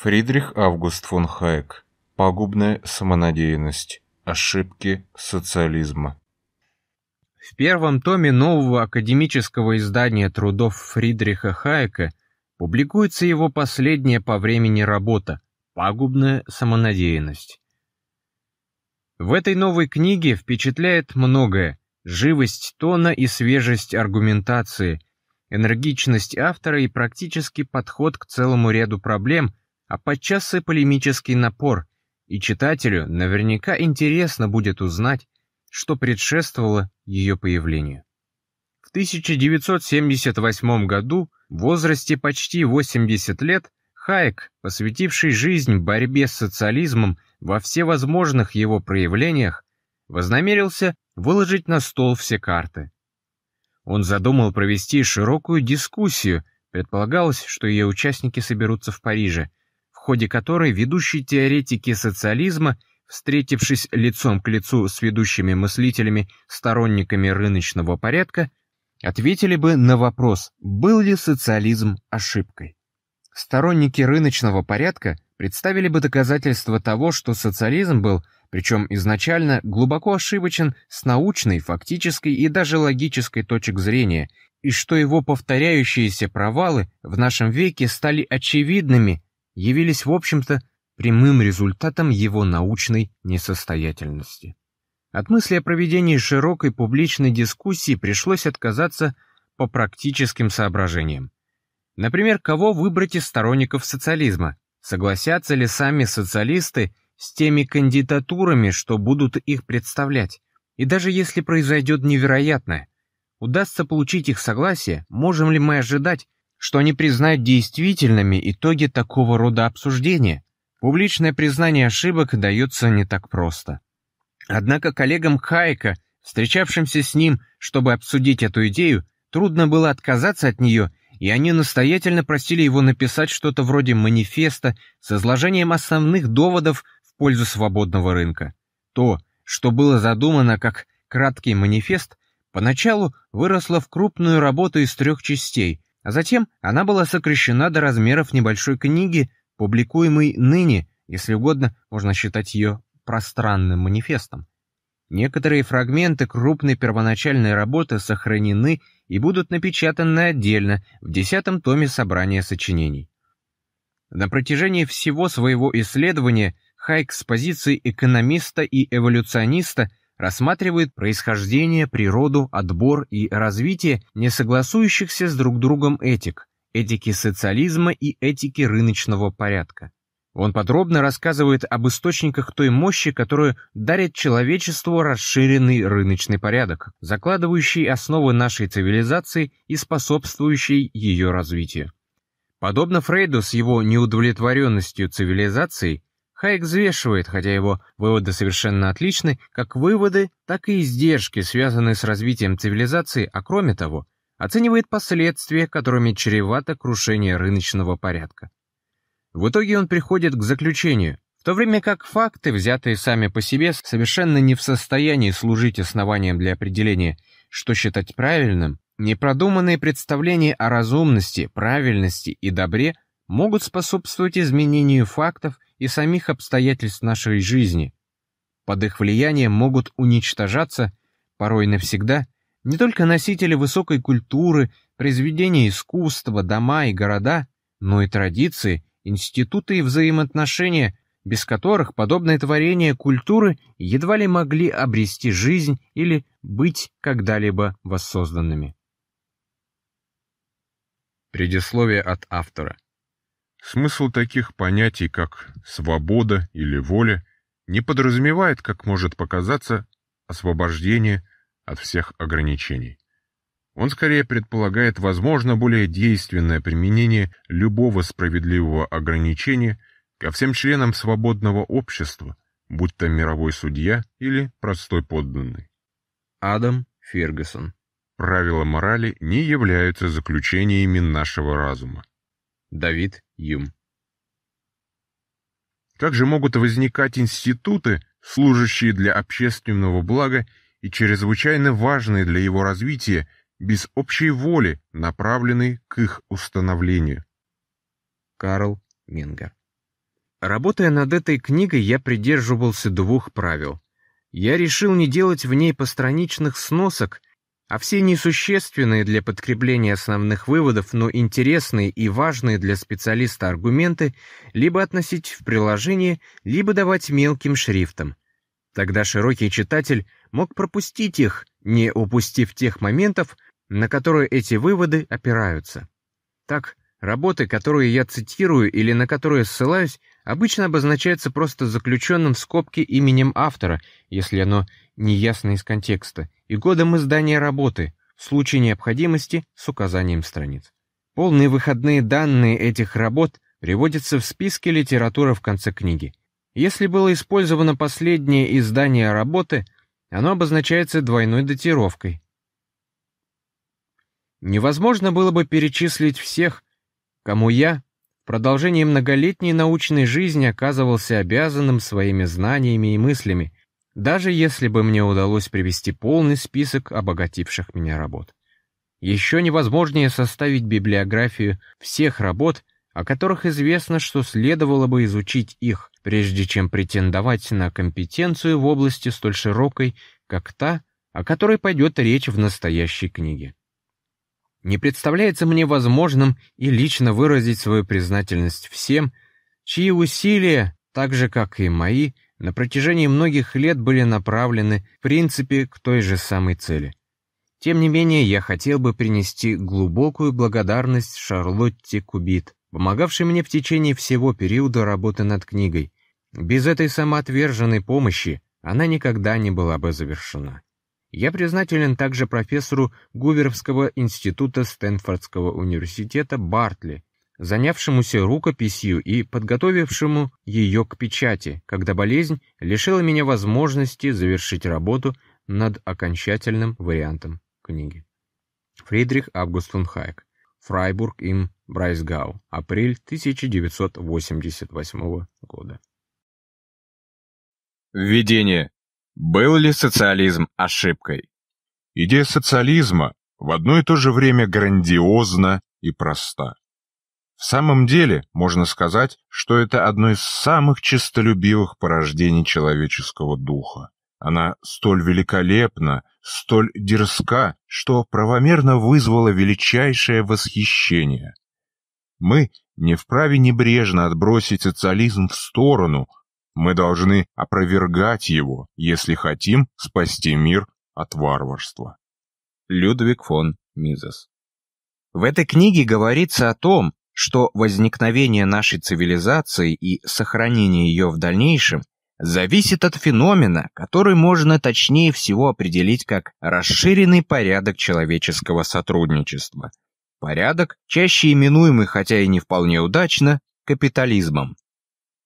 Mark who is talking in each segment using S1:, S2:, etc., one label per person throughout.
S1: Фридрих Август фон Хайек. Пагубная самонадеянность. Ошибки социализма.
S2: В первом томе нового академического издания трудов Фридриха Хайека публикуется его последняя по времени работа «Пагубная самонадеянность». В этой новой книге впечатляет многое – живость тона и свежесть аргументации, энергичность автора и практический подход к целому ряду проблем – а подчас и полемический напор, и читателю наверняка интересно будет узнать, что предшествовало ее появлению. В 1978 году, в возрасте почти 80 лет, Хайек, посвятивший жизнь борьбе с социализмом во всевозможных его проявлениях, вознамерился выложить на стол все карты. Он задумал провести широкую дискуссию, предполагалось, что ее участники соберутся в Париже, ходе которой ведущие теоретики социализма, встретившись лицом к лицу с ведущими мыслителями, сторонниками рыночного порядка, ответили бы на вопрос, был ли социализм ошибкой. Сторонники рыночного порядка представили бы доказательства того, что социализм был, причем изначально, глубоко ошибочен с научной, фактической и даже логической точек зрения, и что его повторяющиеся провалы в нашем веке стали очевидными явились, в общем-то, прямым результатом его научной несостоятельности. От мысли о проведении широкой публичной дискуссии пришлось отказаться по практическим соображениям. Например, кого выбрать из сторонников социализма? Согласятся ли сами социалисты с теми кандидатурами, что будут их представлять? И даже если произойдет невероятное, удастся получить их согласие, можем ли мы ожидать, что они признают действительными итоги такого рода обсуждения. Публичное признание ошибок дается не так просто. Однако коллегам Хайка, встречавшимся с ним, чтобы обсудить эту идею, трудно было отказаться от нее, и они настоятельно просили его написать что-то вроде манифеста с изложением основных доводов в пользу свободного рынка. То, что было задумано как краткий манифест, поначалу выросло в крупную работу из трех частей — а затем она была сокращена до размеров небольшой книги, публикуемой ныне, если угодно, можно считать ее пространным манифестом. Некоторые фрагменты крупной первоначальной работы сохранены и будут напечатаны отдельно в десятом томе собрания сочинений. На протяжении всего своего исследования Хайк с позиции экономиста и эволюциониста – рассматривает происхождение, природу, отбор и развитие несогласующихся с друг другом этик, этики социализма и этики рыночного порядка. Он подробно рассказывает об источниках той мощи, которую дарит человечеству расширенный рыночный порядок, закладывающий основы нашей цивилизации и способствующий ее развитию. Подобно Фрейду с его неудовлетворенностью цивилизацией, Хайек взвешивает, хотя его выводы совершенно отличны, как выводы, так и издержки, связанные с развитием цивилизации, а кроме того, оценивает последствия, которыми чревато крушение рыночного порядка. В итоге он приходит к заключению, в то время как факты, взятые сами по себе, совершенно не в состоянии служить основанием для определения, что считать правильным, непродуманные представления о разумности, правильности и добре могут способствовать изменению фактов – и самих обстоятельств нашей жизни. Под их влиянием могут уничтожаться, порой навсегда, не только носители высокой культуры, произведения искусства, дома и города, но и традиции, институты и взаимоотношения, без которых подобное творение культуры едва ли могли обрести жизнь или быть когда-либо воссозданными.
S1: Предисловие от автора. Смысл таких понятий, как «свобода» или «воля», не подразумевает, как может показаться, освобождение от всех ограничений. Он скорее предполагает, возможно, более действенное применение любого справедливого ограничения ко всем членам свободного общества, будь то мировой судья или простой подданный. Адам Фергюсон. Правила морали не являются заключениями нашего разума. Давид Юм. Как же могут возникать институты, служащие для общественного блага и чрезвычайно важные для его развития, без общей воли, направленной к их установлению? Карл Мингер. Работая над этой книгой, я придерживался двух правил.
S2: Я решил не делать в ней постраничных сносок а все несущественные для подкрепления основных выводов, но интересные и важные для специалиста аргументы либо относить в приложение, либо давать мелким шрифтом. Тогда широкий читатель мог пропустить их, не упустив тех моментов, на которые эти выводы опираются. Так, работы, которые я цитирую или на которые ссылаюсь, обычно обозначается просто заключенным в скобке именем автора, если оно неясно из контекста, и годом издания работы, в случае необходимости с указанием страниц. Полные выходные данные этих работ приводятся в списке литературы в конце книги. Если было использовано последнее издание работы, оно обозначается двойной датировкой. Невозможно было бы перечислить всех, кому я, продолжение многолетней научной жизни оказывался обязанным своими знаниями и мыслями, даже если бы мне удалось привести полный список обогативших меня работ. Еще невозможнее составить библиографию всех работ, о которых известно, что следовало бы изучить их, прежде чем претендовать на компетенцию в области столь широкой, как та, о которой пойдет речь в настоящей книге не представляется мне возможным и лично выразить свою признательность всем, чьи усилия, так же как и мои, на протяжении многих лет были направлены, в принципе, к той же самой цели. Тем не менее, я хотел бы принести глубокую благодарность Шарлотте Кубит, помогавшей мне в течение всего периода работы над книгой. Без этой самоотверженной помощи она никогда не была бы завершена. Я признателен также профессору Гуверовского института Стэнфордского университета Бартли, занявшемуся рукописью и подготовившему ее к печати, когда болезнь лишила меня возможности завершить работу над окончательным вариантом книги. Фридрих Август фон Хайек. Фрайбург им Брайсгау. Апрель 1988
S1: года. Введение. Был ли социализм ошибкой? Идея социализма в одно и то же время грандиозна и проста. В самом деле, можно сказать, что это одно из самых честолюбивых порождений человеческого духа. Она столь великолепна, столь дерзка, что правомерно вызвала величайшее восхищение. Мы не вправе небрежно отбросить социализм в сторону – мы должны опровергать его, если хотим спасти мир от варварства. Людвиг фон Мизес
S2: В этой книге говорится о том, что возникновение нашей цивилизации и сохранение ее в дальнейшем зависит от феномена, который можно точнее всего определить как расширенный порядок человеческого сотрудничества. Порядок, чаще именуемый, хотя и не вполне удачно, капитализмом.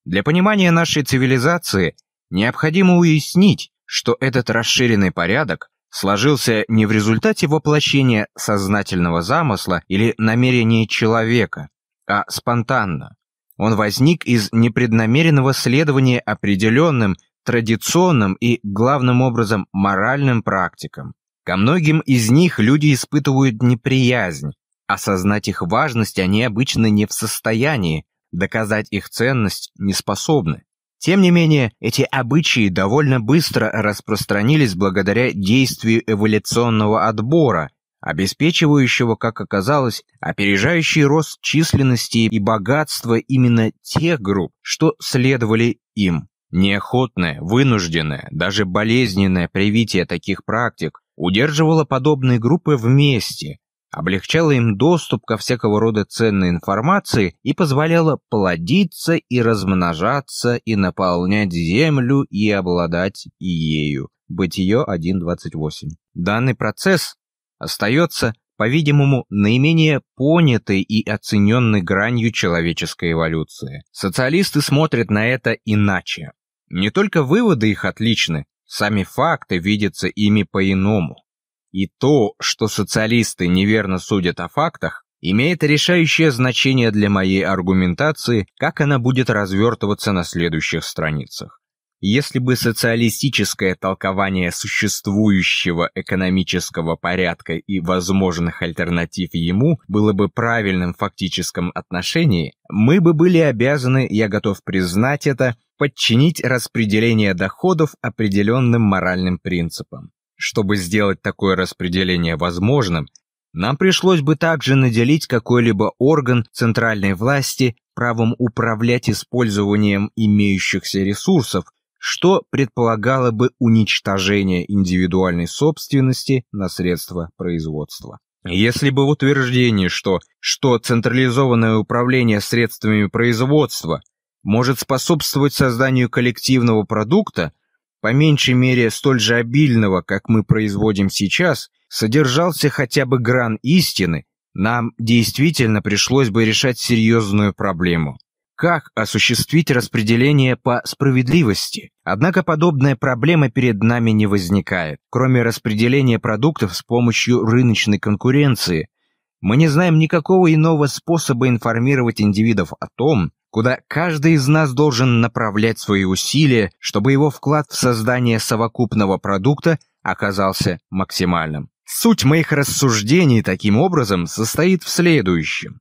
S2: Для понимания нашей цивилизации необходимо уяснить, что этот расширенный порядок сложился не в результате воплощения сознательного замысла или намерения человека, а спонтанно. Он возник из непреднамеренного следования определенным, традиционным и, главным образом, моральным практикам. Ко многим из них люди испытывают неприязнь. Осознать их важность они обычно не в состоянии, доказать их ценность не способны. Тем не менее, эти обычаи довольно быстро распространились благодаря действию эволюционного отбора, обеспечивающего, как оказалось, опережающий рост численности и богатства именно тех групп, что следовали им. Неохотное, вынужденное, даже болезненное привитие таких практик удерживало подобные группы вместе, облегчала им доступ ко всякого рода ценной информации и позволяла плодиться и размножаться и наполнять землю и обладать и ею. Бытие 1.28. Данный процесс остается, по-видимому, наименее понятой и оцененной гранью человеческой эволюции. Социалисты смотрят на это иначе. Не только выводы их отличны, сами факты видятся ими по-иному. И то, что социалисты неверно судят о фактах, имеет решающее значение для моей аргументации, как она будет развертываться на следующих страницах. Если бы социалистическое толкование существующего экономического порядка и возможных альтернатив ему было бы правильным в фактическом отношении, мы бы были обязаны, я готов признать это, подчинить распределение доходов определенным моральным принципам. Чтобы сделать такое распределение возможным, нам пришлось бы также наделить какой-либо орган центральной власти правом управлять использованием имеющихся ресурсов, что предполагало бы уничтожение индивидуальной собственности на средства производства. Если бы в утверждении, что, что централизованное управление средствами производства может способствовать созданию коллективного продукта, по меньшей мере столь же обильного, как мы производим сейчас, содержался хотя бы гран истины, нам действительно пришлось бы решать серьезную проблему. Как осуществить распределение по справедливости? Однако подобная проблема перед нами не возникает. Кроме распределения продуктов с помощью рыночной конкуренции, мы не знаем никакого иного способа информировать индивидов о том, куда каждый из нас должен направлять свои усилия, чтобы его вклад в создание совокупного продукта оказался максимальным. Суть моих рассуждений таким образом состоит в следующем.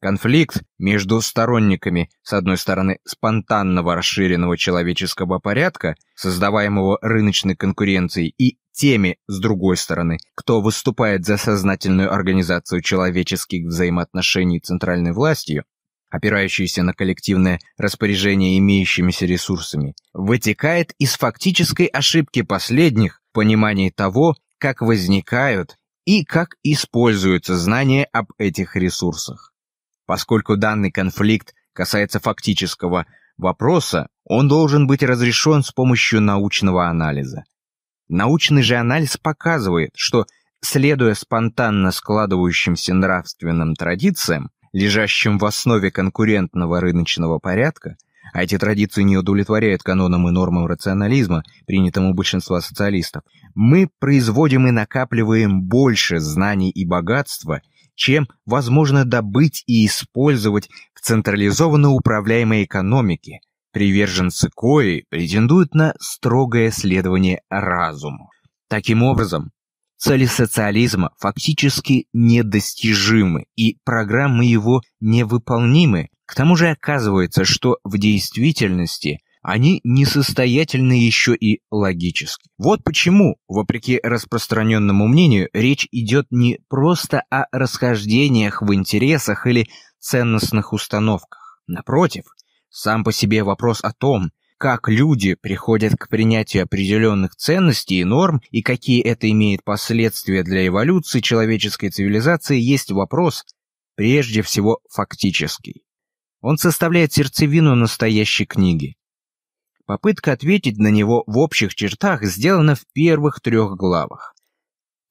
S2: Конфликт между сторонниками, с одной стороны, спонтанного расширенного человеческого порядка, создаваемого рыночной конкуренцией, и теми, с другой стороны, кто выступает за сознательную организацию человеческих взаимоотношений центральной властью, опирающиеся на коллективное распоряжение имеющимися ресурсами, вытекает из фактической ошибки последних в понимании того, как возникают и как используются знания об этих ресурсах. Поскольку данный конфликт касается фактического вопроса, он должен быть разрешен с помощью научного анализа. Научный же анализ показывает, что, следуя спонтанно складывающимся нравственным традициям, лежащим в основе конкурентного рыночного порядка, а эти традиции не удовлетворяют канонам и нормам рационализма, принятому большинства социалистов, мы производим и накапливаем больше знаний и богатства, чем возможно добыть и использовать в централизованно управляемой экономике, приверженцы кои претендуют на строгое следование разуму. Таким образом, Цели социализма фактически недостижимы, и программы его невыполнимы. К тому же оказывается, что в действительности они несостоятельны еще и логически. Вот почему, вопреки распространенному мнению, речь идет не просто о расхождениях в интересах или ценностных установках. Напротив, сам по себе вопрос о том, как люди приходят к принятию определенных ценностей и норм, и какие это имеет последствия для эволюции человеческой цивилизации, есть вопрос, прежде всего фактический. Он составляет сердцевину настоящей книги. Попытка ответить на него в общих чертах сделана в первых трех главах.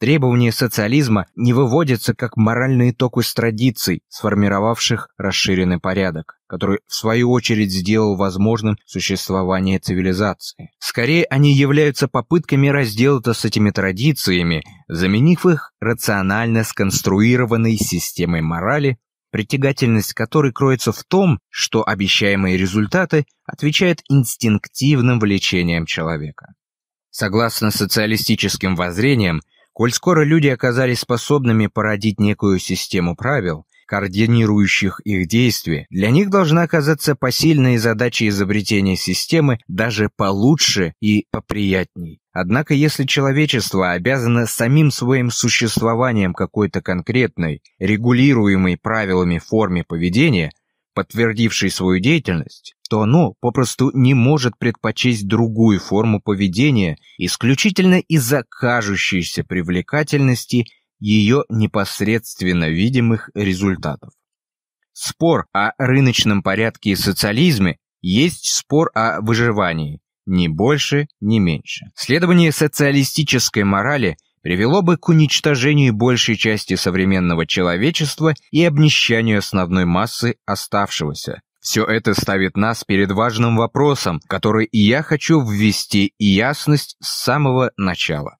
S2: Требования социализма не выводятся как моральный итог из традиций, сформировавших расширенный порядок, который в свою очередь сделал возможным существование цивилизации. Скорее, они являются попытками разделаться с этими традициями, заменив их рационально сконструированной системой морали, притягательность которой кроется в том, что обещаемые результаты отвечают инстинктивным влечениям человека. Согласно социалистическим воззрениям, Коль скоро люди оказались способными породить некую систему правил, координирующих их действия, для них должна оказаться посильной задачей изобретения системы даже получше и поприятней. Однако если человечество обязано самим своим существованием какой-то конкретной, регулируемой правилами форме поведения – подтвердивший свою деятельность, то оно попросту не может предпочесть другую форму поведения исключительно из-за кажущейся привлекательности ее непосредственно видимых результатов. Спор о рыночном порядке и социализме есть спор о выживании, ни больше, ни меньше. Следование социалистической морали – привело бы к уничтожению большей части современного человечества и обнищанию основной массы оставшегося. Все это ставит нас перед важным вопросом, который и я хочу ввести и ясность с самого начала.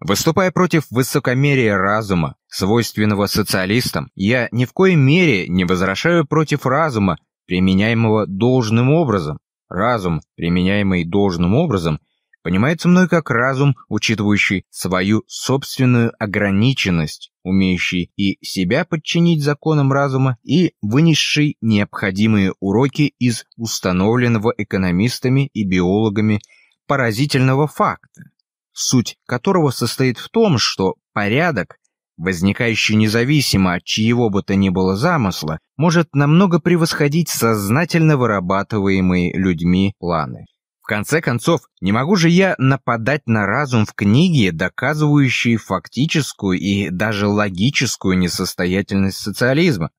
S2: Выступая против высокомерия разума, свойственного социалистам, я ни в коей мере не возражаю против разума, применяемого должным образом. Разум, применяемый должным образом, понимается мной как разум, учитывающий свою собственную ограниченность, умеющий и себя подчинить законам разума, и вынесший необходимые уроки из установленного экономистами и биологами поразительного факта, суть которого состоит в том, что порядок, возникающий независимо от чьего бы то ни было замысла, может намного превосходить сознательно вырабатываемые людьми планы. В конце концов, не могу же я нападать на разум в книге, доказывающей фактическую и даже логическую несостоятельность социализма.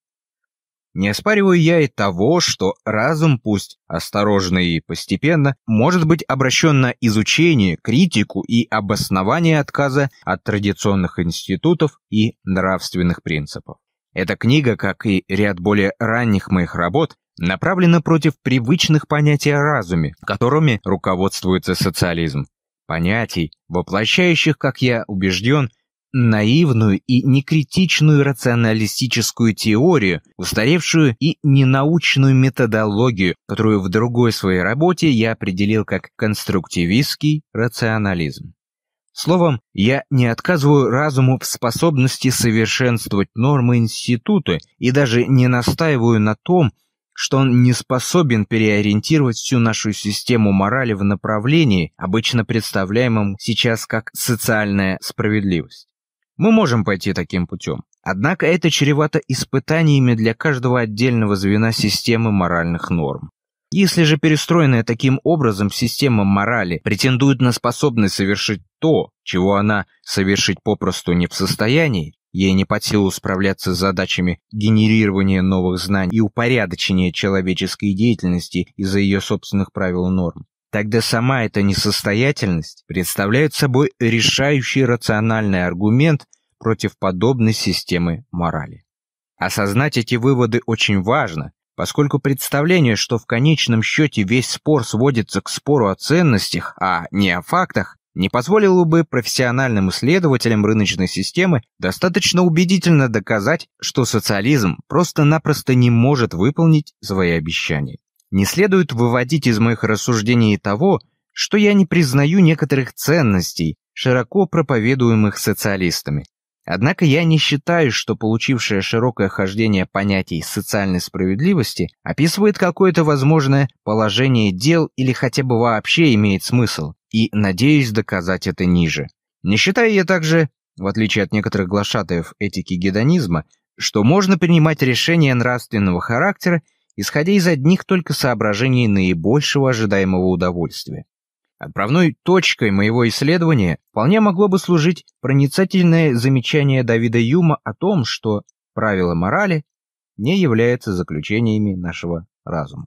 S2: Не оспариваю я и того, что разум, пусть осторожно и постепенно, может быть обращен на изучение, критику и обоснование отказа от традиционных институтов и нравственных принципов. Эта книга, как и ряд более ранних моих работ, направлена против привычных понятий о разуме, которыми руководствуется социализм. Понятий, воплощающих, как я убежден, наивную и некритичную рационалистическую теорию, устаревшую и ненаучную методологию, которую в другой своей работе я определил как конструктивистский рационализм. Словом, я не отказываю разуму в способности совершенствовать нормы институты и даже не настаиваю на том, что он не способен переориентировать всю нашу систему морали в направлении, обычно представляемом сейчас как социальная справедливость. Мы можем пойти таким путем. Однако это чревато испытаниями для каждого отдельного звена системы моральных норм. Если же перестроенная таким образом система морали претендует на способность совершить то, чего она совершить попросту не в состоянии, Ей не под силу справляться с задачами генерирования новых знаний и упорядочения человеческой деятельности из-за ее собственных правил и норм. Тогда сама эта несостоятельность представляет собой решающий рациональный аргумент против подобной системы морали. Осознать эти выводы очень важно, поскольку представление, что в конечном счете весь спор сводится к спору о ценностях, а не о фактах, не позволило бы профессиональным исследователям рыночной системы достаточно убедительно доказать, что социализм просто-напросто не может выполнить свои обещания. Не следует выводить из моих рассуждений того, что я не признаю некоторых ценностей, широко проповедуемых социалистами. Однако я не считаю, что получившее широкое хождение понятий социальной справедливости описывает какое-то возможное положение дел или хотя бы вообще имеет смысл и надеюсь доказать это ниже. Не считаю я также, в отличие от некоторых глашатаев этики гедонизма, что можно принимать решения нравственного характера, исходя из одних только соображений наибольшего ожидаемого удовольствия. Отправной точкой моего исследования вполне могло бы служить проницательное замечание Давида Юма о том, что правила морали не являются заключениями нашего разума.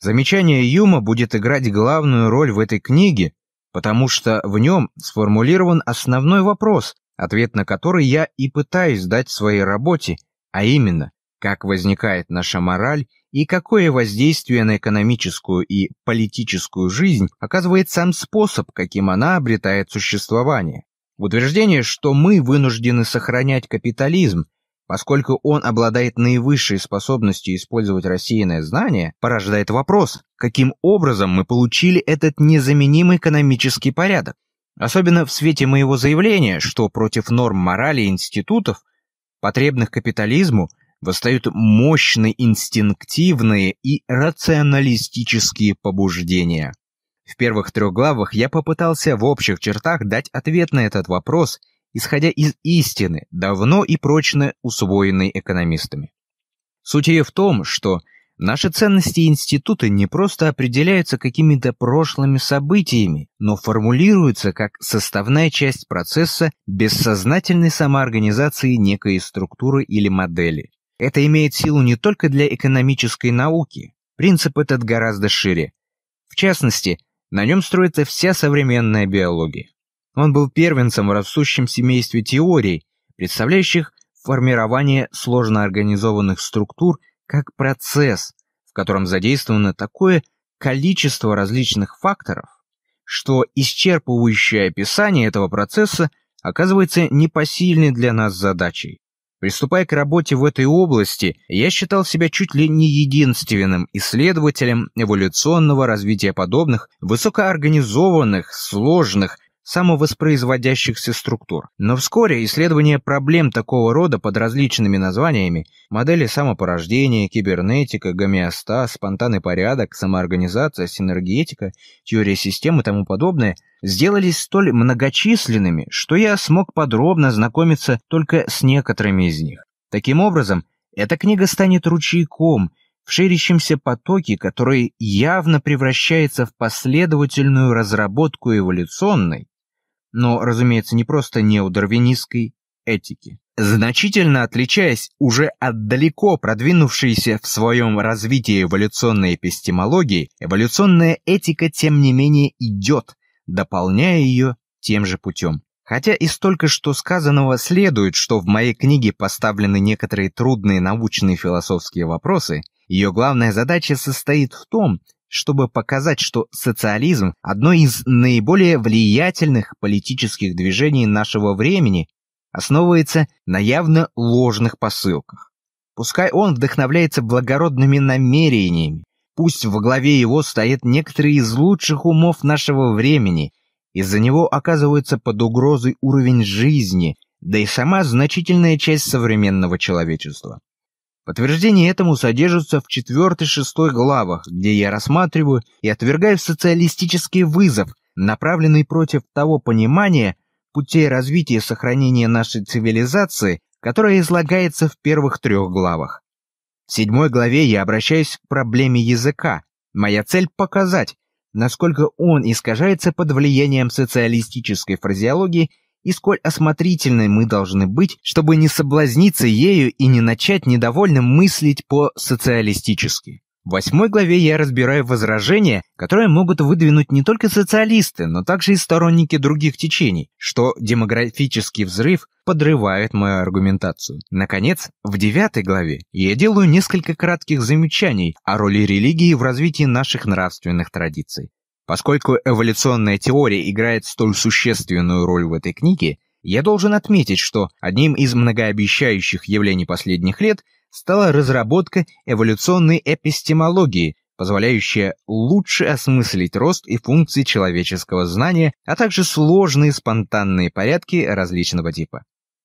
S2: Замечание Юма будет играть главную роль в этой книге, потому что в нем сформулирован основной вопрос, ответ на который я и пытаюсь дать своей работе, а именно, как возникает наша мораль и какое воздействие на экономическую и политическую жизнь оказывает сам способ, каким она обретает существование. Утверждение, что мы вынуждены сохранять капитализм, Поскольку он обладает наивысшей способностью использовать рассеянное знание, порождает вопрос, каким образом мы получили этот незаменимый экономический порядок. Особенно в свете моего заявления, что против норм морали институтов, потребных капитализму, восстают мощные инстинктивные и рационалистические побуждения. В первых трех главах я попытался в общих чертах дать ответ на этот вопрос – исходя из истины, давно и прочно усвоенной экономистами. Суть ее в том, что наши ценности и институты не просто определяются какими-то прошлыми событиями, но формулируются как составная часть процесса бессознательной самоорганизации некой структуры или модели. Это имеет силу не только для экономической науки. Принцип этот гораздо шире. В частности, на нем строится вся современная биология. Он был первенцем в растущем семействе теорий, представляющих формирование сложно организованных структур как процесс, в котором задействовано такое количество различных факторов, что исчерпывающее описание этого процесса оказывается непосильной для нас задачей. Приступая к работе в этой области, я считал себя чуть ли не единственным исследователем эволюционного развития подобных, высокоорганизованных, сложных самовоспроизводящихся структур. Но вскоре исследование проблем такого рода под различными названиями модели самопорождения, кибернетика, гомеостаз, спонтанный порядок, самоорганизация, синергетика, теория систем и тому подобное сделались столь многочисленными, что я смог подробно знакомиться только с некоторыми из них. Таким образом, эта книга станет ручейком – в ширящемся потоке, который явно превращается в последовательную разработку эволюционной, но, разумеется, не просто неодарвинистской этики. Значительно отличаясь уже от далеко продвинувшейся в своем развитии эволюционной эпистемологии, эволюционная этика, тем не менее, идет, дополняя ее тем же путем. Хотя из только что сказанного следует, что в моей книге поставлены некоторые трудные научные философские вопросы, ее главная задача состоит в том, чтобы показать, что социализм – одно из наиболее влиятельных политических движений нашего времени, основывается на явно ложных посылках. Пускай он вдохновляется благородными намерениями, пусть во главе его стоят некоторые из лучших умов нашего времени, из-за него оказывается под угрозой уровень жизни, да и сама значительная часть современного человечества. Подтверждение этому содержится в 4-6 главах, где я рассматриваю и отвергаю социалистический вызов, направленный против того понимания путей развития и сохранения нашей цивилизации, которое излагается в первых трех главах. В седьмой главе я обращаюсь к проблеме языка. Моя цель – показать, насколько он искажается под влиянием социалистической фразеологии и сколь осмотрительны мы должны быть, чтобы не соблазниться ею и не начать недовольно мыслить по-социалистически. В восьмой главе я разбираю возражения, которые могут выдвинуть не только социалисты, но также и сторонники других течений, что демографический взрыв подрывает мою аргументацию. Наконец, в девятой главе я делаю несколько кратких замечаний о роли религии в развитии наших нравственных традиций. Поскольку эволюционная теория играет столь существенную роль в этой книге, я должен отметить, что одним из многообещающих явлений последних лет стала разработка эволюционной эпистемологии, позволяющая лучше осмыслить рост и функции человеческого знания, а также сложные спонтанные порядки различного типа.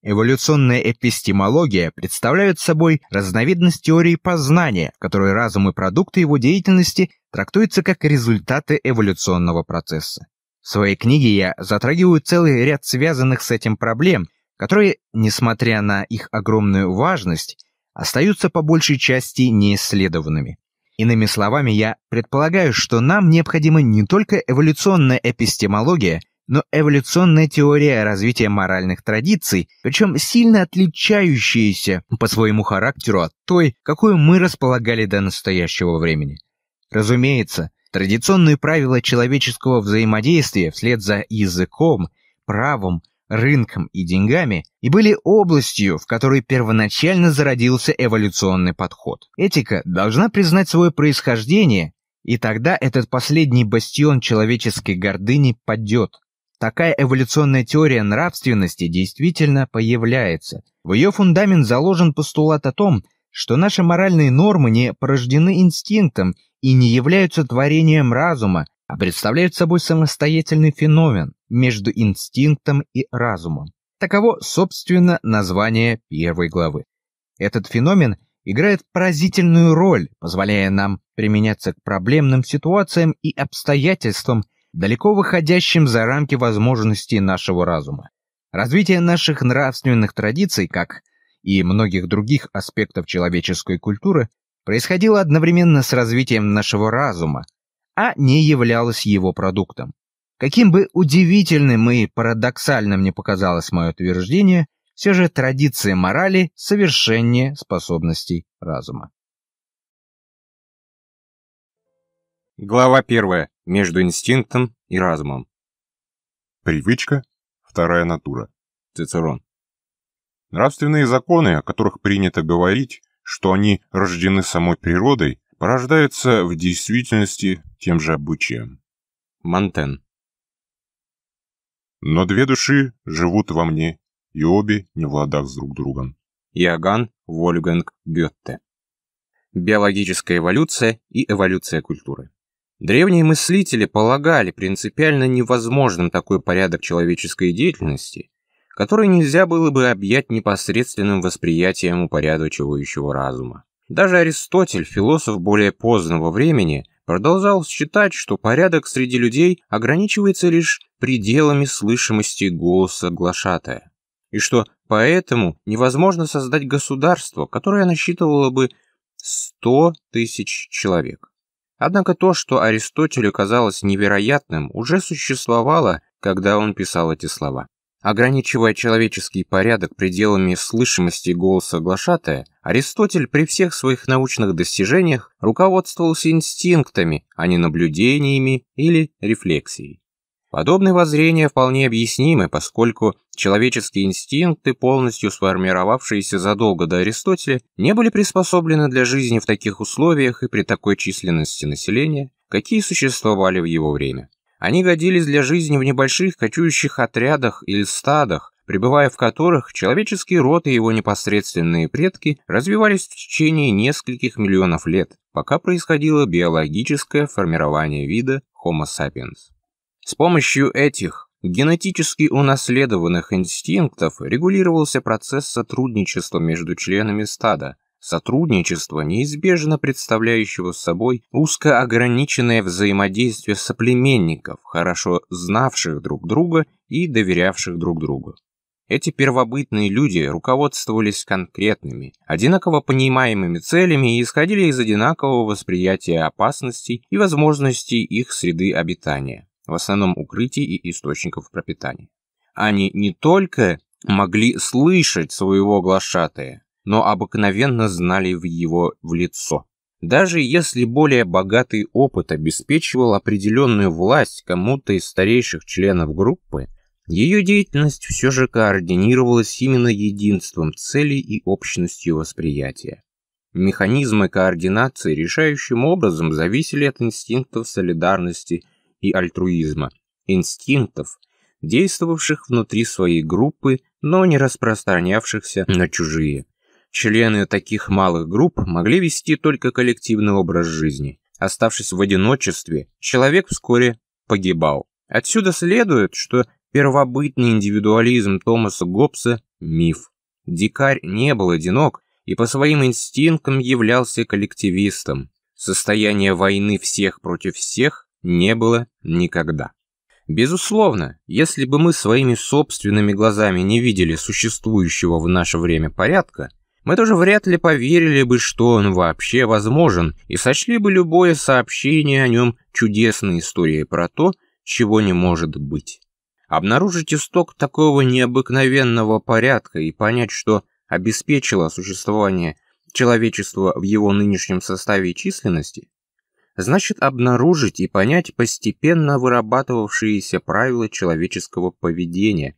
S2: Эволюционная эпистемология представляет собой разновидность теории познания, в которой разум и продукты его деятельности трактуются как результаты эволюционного процесса. В своей книге я затрагиваю целый ряд связанных с этим проблем, которые, несмотря на их огромную важность, остаются по большей части неисследованными. Иными словами, я предполагаю, что нам необходима не только эволюционная эпистемология – но эволюционная теория развития моральных традиций, причем сильно отличающаяся по своему характеру от той, какую мы располагали до настоящего времени. Разумеется, традиционные правила человеческого взаимодействия вслед за языком, правом, рынком и деньгами, и были областью, в которой первоначально зародился эволюционный подход. Этика должна признать свое происхождение, и тогда этот последний бастион человеческой гордыни падет. Такая эволюционная теория нравственности действительно появляется. В ее фундамент заложен постулат о том, что наши моральные нормы не порождены инстинктом и не являются творением разума, а представляют собой самостоятельный феномен между инстинктом и разумом. Таково, собственно, название первой главы. Этот феномен играет поразительную роль, позволяя нам применяться к проблемным ситуациям и обстоятельствам, далеко выходящим за рамки возможностей нашего разума. Развитие наших нравственных традиций, как и многих других аспектов человеческой культуры, происходило одновременно с развитием нашего разума, а не являлось его продуктом. Каким бы удивительным и парадоксальным ни показалось мое утверждение, все же традиции морали совершеннее способностей разума.
S1: Глава первая между инстинктом и разумом. Привычка – вторая натура. Цицерон. Нравственные законы, о которых принято говорить, что они рождены самой природой, порождаются в действительности тем же обычаем. Монтен. Но две души живут во мне, и обе не в ладах с друг другом. Иоганн Вольфганг Гетте. Биологическая эволюция и эволюция культуры.
S2: Древние мыслители полагали принципиально невозможным такой порядок человеческой деятельности, который нельзя было бы объять непосредственным восприятием упорядочивающего разума. Даже Аристотель, философ более позднего времени, продолжал считать, что порядок среди людей ограничивается лишь пределами слышимости голоса глашатая, и что поэтому невозможно создать государство, которое насчитывало бы 100 тысяч человек. Однако то, что Аристотелю казалось невероятным, уже существовало, когда он писал эти слова. Ограничивая человеческий порядок пределами слышимости голоса глашатая, Аристотель при всех своих научных достижениях руководствовался инстинктами, а не наблюдениями или рефлексией. Подобные воззрения вполне объяснимы, поскольку человеческие инстинкты, полностью сформировавшиеся задолго до Аристотеля, не были приспособлены для жизни в таких условиях и при такой численности населения, какие существовали в его время. Они годились для жизни в небольших кочующих отрядах или стадах, пребывая в которых человеческий род и его непосредственные предки развивались в течение нескольких миллионов лет, пока происходило биологическое формирование вида Homo sapiens. С помощью этих генетически унаследованных инстинктов регулировался процесс сотрудничества между членами стада, сотрудничество, неизбежно представляющего собой узко ограниченное взаимодействие соплеменников, хорошо знавших друг друга и доверявших друг другу. Эти первобытные люди руководствовались конкретными, одинаково понимаемыми целями и исходили из одинакового восприятия опасностей и возможностей их среды обитания в основном укрытий и источников пропитания. Они не только могли слышать своего глашатая, но обыкновенно знали в его в лицо. Даже если более богатый опыт обеспечивал определенную власть кому-то из старейших членов группы, ее деятельность все же координировалась именно единством целей и общностью восприятия. Механизмы координации решающим образом зависели от инстинктов солидарности – и альтруизма, инстинктов, действовавших внутри своей группы, но не распространявшихся на чужие. Члены таких малых групп могли вести только коллективный образ жизни. Оставшись в одиночестве, человек вскоре погибал. Отсюда следует, что первобытный индивидуализм Томаса Гоббса – миф. Дикарь не был одинок и по своим инстинктам являлся коллективистом. Состояние войны всех против всех не было никогда. Безусловно, если бы мы своими собственными глазами не видели существующего в наше время порядка, мы тоже вряд ли поверили бы, что он вообще возможен, и сочли бы любое сообщение о нем чудесной историей про то, чего не может быть. Обнаружить исток такого необыкновенного порядка и понять, что обеспечило существование человечества в его нынешнем составе и численности, значит обнаружить и понять постепенно вырабатывавшиеся правила человеческого поведения,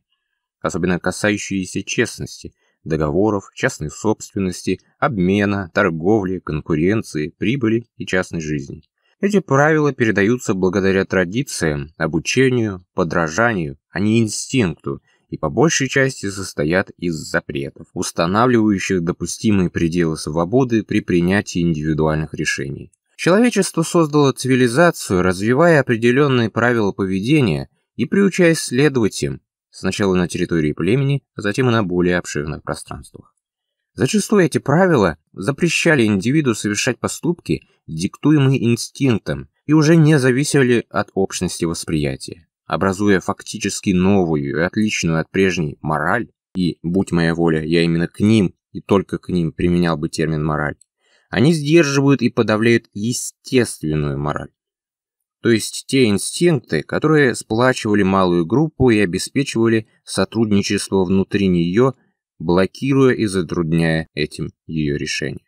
S2: особенно касающиеся честности, договоров, частной собственности, обмена, торговли, конкуренции, прибыли и частной жизни. Эти правила передаются благодаря традициям, обучению, подражанию, а не инстинкту, и по большей части состоят из запретов, устанавливающих допустимые пределы свободы при принятии индивидуальных решений. Человечество создало цивилизацию, развивая определенные правила поведения и приучаясь следовать им, сначала на территории племени, а затем и на более обширных пространствах. Зачастую эти правила запрещали индивиду совершать поступки, диктуемые инстинктом, и уже не зависели от общности восприятия, образуя фактически новую и отличную от прежней мораль, и, будь моя воля, я именно к ним и только к ним применял бы термин «мораль», они сдерживают и подавляют естественную мораль. То есть те инстинкты, которые сплачивали малую группу и обеспечивали сотрудничество внутри нее, блокируя и затрудняя этим ее решение.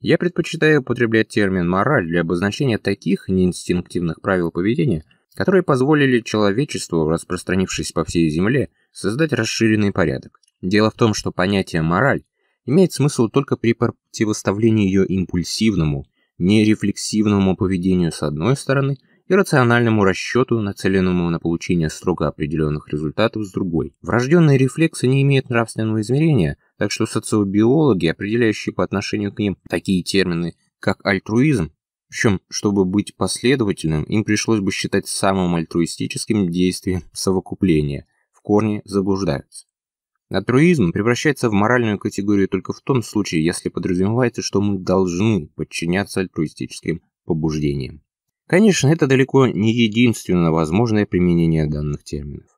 S2: Я предпочитаю употреблять термин «мораль» для обозначения таких неинстинктивных правил поведения, которые позволили человечеству, распространившись по всей Земле, создать расширенный порядок. Дело в том, что понятие «мораль» имеет смысл только при противоставлении ее импульсивному, нерефлексивному поведению с одной стороны и рациональному расчету, нацеленному на получение строго определенных результатов с другой. Врожденные рефлексы не имеют нравственного измерения, так что социобиологи, определяющие по отношению к ним такие термины, как альтруизм, причем, чтобы быть последовательным, им пришлось бы считать самым альтруистическим действием совокупления, в корне заблуждаются. Альтруизм превращается в моральную категорию только в том случае, если подразумевается, что мы должны подчиняться альтруистическим побуждениям. Конечно, это далеко не единственное возможное применение данных терминов.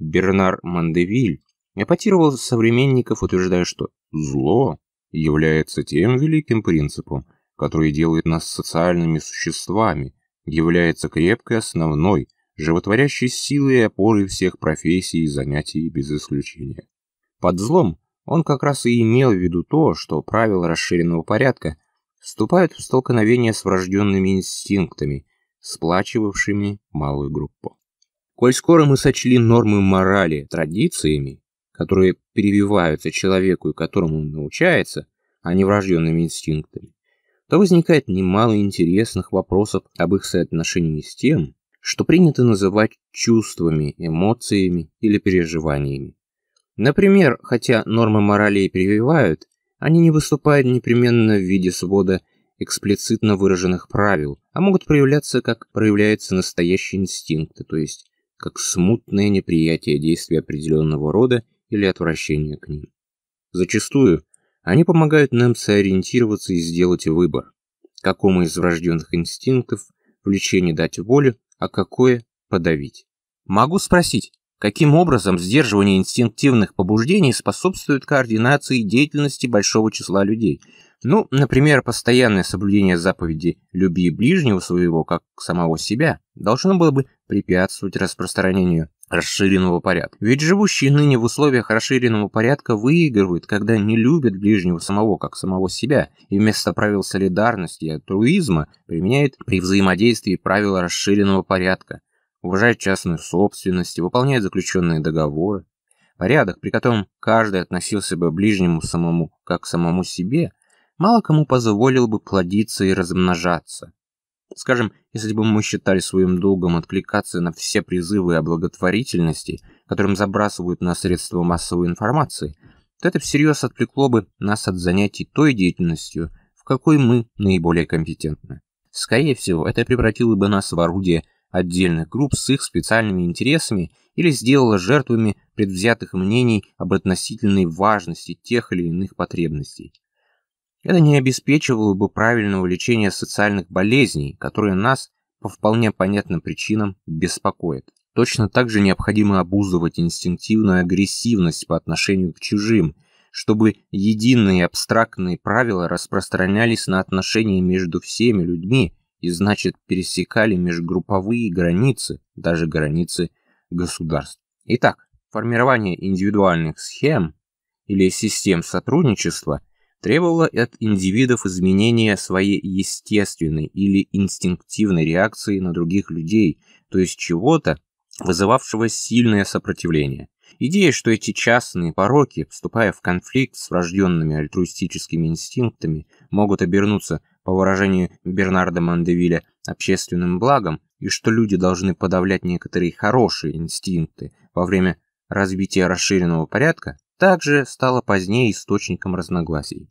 S2: Бернар Мандевиль эпатировал современников, утверждая, что «зло»
S1: является тем великим принципом, который делает нас социальными существами, является крепкой основной, животворящей силой и опорой всех профессий и занятий без исключения. Под злом он как раз и имел в виду то,
S2: что правила расширенного порядка вступают в столкновение с врожденными инстинктами, сплачивавшими малую группу. Коль скоро мы сочли нормы морали традициями, которые перевиваются человеку которому он научается, а не врожденными инстинктами, то возникает немало интересных вопросов об их соотношении с тем, что принято называть чувствами, эмоциями или переживаниями. Например, хотя нормы морали и прививают, они не выступают непременно в виде свода эксплицитно выраженных правил, а могут проявляться, как проявляются настоящие инстинкты, то есть как смутное неприятие действий определенного рода или отвращение к ним. Зачастую они помогают нам сориентироваться и сделать выбор, какому из врожденных инстинктов влечение дать волю, а какое подавить. Могу спросить, Каким образом, сдерживание инстинктивных побуждений способствует координации деятельности большого числа людей. Ну, например, постоянное соблюдение заповеди «люби ближнего своего, как самого себя» должно было бы препятствовать распространению расширенного порядка. Ведь живущие ныне в условиях расширенного порядка выигрывают, когда не любят ближнего самого, как самого себя, и вместо правил солидарности и альтруизма применяют при взаимодействии правила расширенного порядка уважает частную собственность выполняет заключенные договоры. Порядок, при котором каждый относился бы ближнему самому как к самому себе, мало кому позволил бы плодиться и размножаться. Скажем, если бы мы считали своим долгом откликаться на все призывы о благотворительности, которым забрасывают на средства массовой информации, то это всерьез отвлекло бы нас от занятий той деятельностью, в какой мы наиболее компетентны. Скорее всего, это превратило бы нас в орудие отдельных групп с их специальными интересами или сделала жертвами предвзятых мнений об относительной важности тех или иных потребностей. Это не обеспечивало бы правильного лечения социальных болезней, которые нас по вполне понятным причинам беспокоят. Точно так же необходимо обуздывать инстинктивную агрессивность по отношению к чужим, чтобы единые абстрактные правила распространялись на отношения между всеми людьми, и значит пересекали межгрупповые границы, даже границы государств. Итак, формирование индивидуальных схем или систем сотрудничества требовало от индивидов изменения своей естественной или инстинктивной реакции на других людей, то есть чего-то, вызывавшего сильное сопротивление. Идея, что эти частные пороки, вступая в конфликт с врожденными альтруистическими инстинктами, могут обернуться по выражению Бернарда Мандевиля, общественным благом, и что люди должны подавлять некоторые хорошие инстинкты во время развития расширенного порядка, также стало позднее источником разногласий.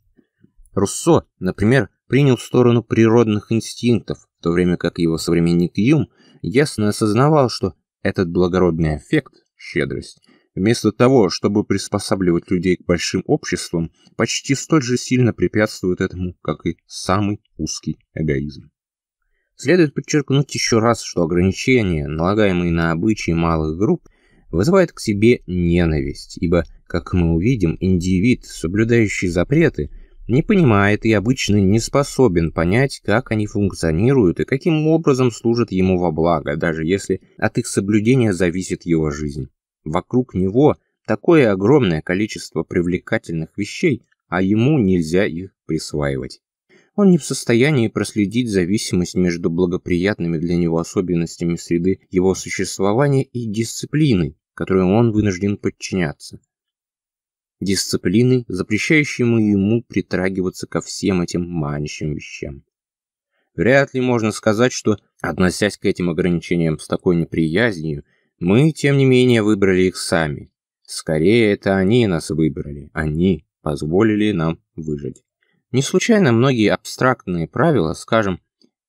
S2: Руссо, например, принял сторону природных инстинктов, в то время как его современник Юм ясно осознавал, что этот благородный эффект, щедрость,
S1: вместо того, чтобы приспосабливать людей к большим обществам, почти столь же сильно препятствует этому, как и самый узкий эгоизм. Следует
S2: подчеркнуть еще раз, что ограничения, налагаемые на обычаи малых групп, вызывают к себе ненависть, ибо, как мы увидим, индивид, соблюдающий запреты, не понимает и обычно не способен понять, как они функционируют и каким образом служат ему во благо, даже если от их соблюдения зависит его жизнь. Вокруг него такое огромное количество привлекательных вещей, а ему нельзя их присваивать. Он не в состоянии проследить зависимость между благоприятными для него особенностями среды его существования и дисциплиной, которой он вынужден подчиняться. Дисциплины, запрещающей ему притрагиваться ко всем этим манящим вещам. Вряд ли можно сказать, что, относясь к этим ограничениям с такой неприязнью, мы, тем не менее, выбрали их сами. Скорее, это они нас выбрали. Они позволили нам выжить. Не случайно многие абстрактные правила, скажем,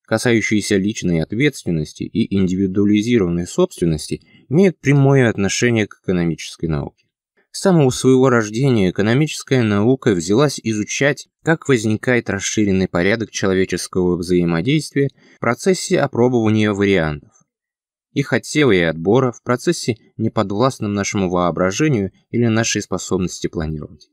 S2: касающиеся личной ответственности и индивидуализированной собственности, имеют прямое отношение к экономической науке. С самого своего рождения экономическая наука взялась изучать, как возникает расширенный порядок человеческого взаимодействия в процессе опробования вариантов. Их отсевы и отбора в процессе не подвластном нашему воображению или нашей способности планировать.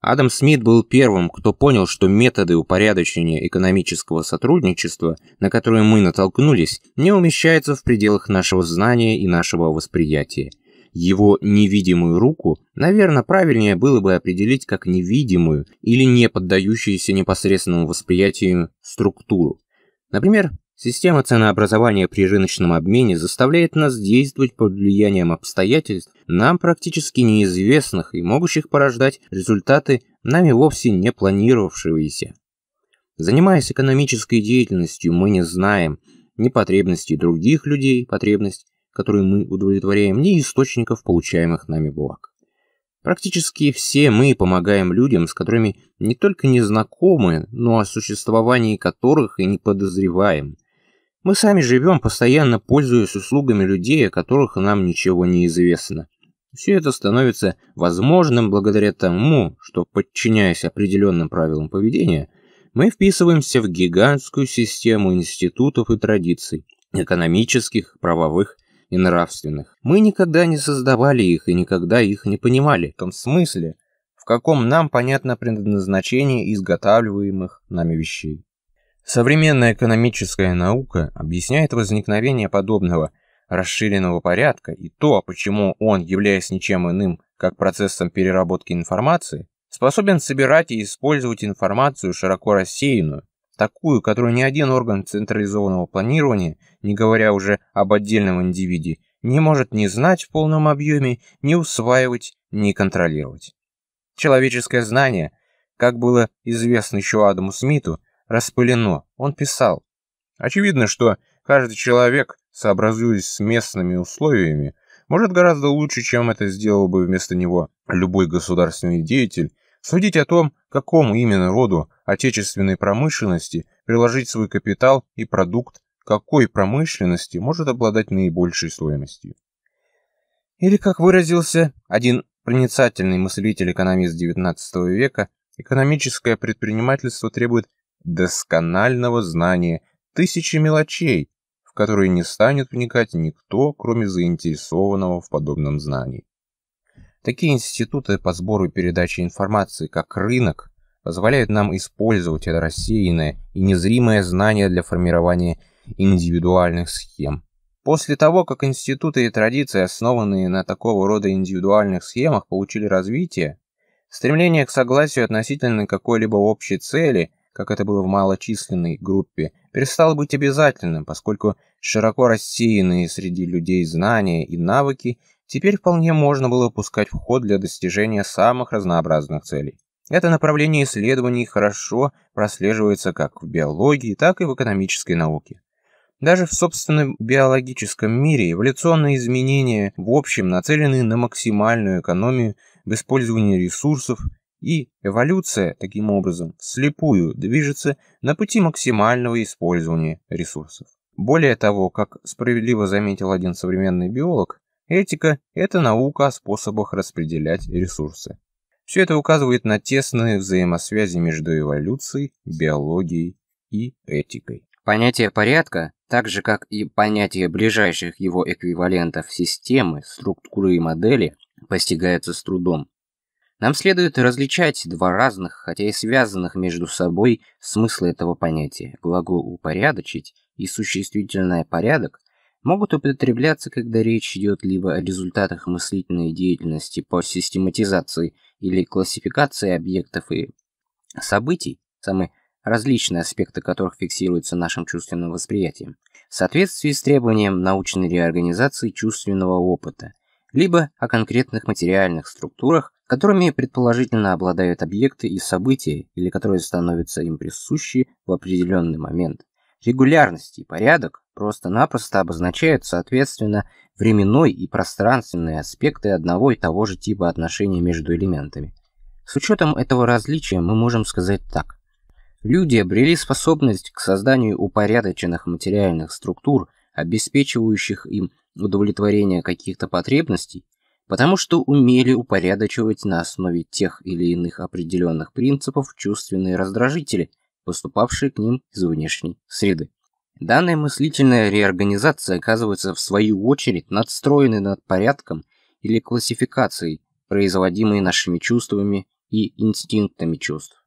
S2: Адам Смит был первым, кто понял, что методы упорядочения экономического сотрудничества, на которые мы натолкнулись, не умещаются в пределах нашего знания и нашего восприятия. Его невидимую руку, наверное, правильнее было бы определить как невидимую или не поддающуюся непосредственному восприятию структуру. Например, Система ценообразования при рыночном обмене заставляет нас действовать под влиянием обстоятельств, нам практически неизвестных и могущих порождать результаты, нами вовсе не планировавшиеся. Занимаясь экономической деятельностью, мы не знаем ни потребностей других людей, потребность, которые мы удовлетворяем, ни источников получаемых нами благ. Практически все мы помогаем людям, с которыми не только не знакомы, но о существовании которых и не подозреваем. Мы сами живем, постоянно пользуясь услугами людей, о которых нам ничего не известно. Все это становится возможным благодаря тому, что, подчиняясь определенным правилам поведения, мы вписываемся в гигантскую систему институтов и традиций, экономических, правовых и нравственных. Мы никогда не создавали их и никогда их не понимали, в том смысле, в каком нам понятно предназначение изготавливаемых нами вещей. Современная экономическая наука объясняет возникновение подобного расширенного порядка и то, почему он, являясь ничем иным, как процессом переработки информации, способен собирать и использовать информацию широко рассеянную, такую, которую ни один орган централизованного планирования, не говоря уже об отдельном индивиде, не может ни знать в полном объеме, ни усваивать, ни контролировать. Человеческое знание, как было известно еще Адаму Смиту, распылено. Он писал. Очевидно, что
S1: каждый человек, сообразуясь с местными условиями, может гораздо лучше, чем это сделал бы вместо него любой государственный деятель, судить о том, какому именно роду отечественной промышленности приложить свой капитал и продукт, какой промышленности может обладать наибольшей стоимостью.
S2: Или, как выразился один проницательный мыслитель-экономист XIX века, экономическое
S1: предпринимательство требует досконального знания тысячи мелочей, в которые не станет вникать никто, кроме заинтересованного в подобном знании.
S2: Такие институты по сбору и передаче информации, как рынок, позволяют нам использовать это рассеянное и незримое знание для формирования индивидуальных схем. После того, как институты и традиции, основанные на такого рода индивидуальных схемах, получили развитие, стремление к согласию относительно какой-либо общей цели – как это было в малочисленной группе, перестало быть обязательным, поскольку широко рассеянные среди людей знания и навыки теперь вполне можно было пускать в ход для достижения самых разнообразных целей. Это направление исследований хорошо прослеживается как в биологии, так и в экономической науке. Даже в собственном биологическом мире эволюционные изменения в общем нацелены на максимальную экономию в использовании ресурсов и эволюция, таким образом, слепую движется на пути максимального использования ресурсов. Более того, как справедливо заметил один современный биолог, этика – это наука о способах распределять ресурсы. Все это указывает на тесные взаимосвязи между эволюцией, биологией и этикой.
S3: Понятие порядка, так же как и понятие ближайших его эквивалентов системы, структуры и модели, постигается с трудом. Нам следует различать два разных, хотя и связанных между собой смысла этого понятия. Глагол «упорядочить» и существительное «порядок» могут употребляться, когда речь идет либо о результатах мыслительной деятельности по систематизации или классификации объектов и событий, самые различные аспекты которых фиксируются нашим чувственным восприятием, в соответствии с требованием научной реорганизации чувственного опыта, либо о конкретных материальных структурах, которыми предположительно обладают объекты и события, или которые становятся им присущи в определенный момент. Регулярность и порядок просто-напросто обозначают, соответственно, временной и пространственные аспекты одного и того же типа отношений между элементами. С учетом этого различия мы можем сказать так. Люди обрели способность к созданию упорядоченных материальных структур, обеспечивающих им удовлетворение каких-то потребностей, потому что умели упорядочивать на основе тех или иных определенных принципов чувственные раздражители, поступавшие к ним из внешней среды. Данная мыслительная реорганизация оказывается в свою очередь надстроенной над порядком или классификацией, производимой нашими чувствами и инстинктами чувств.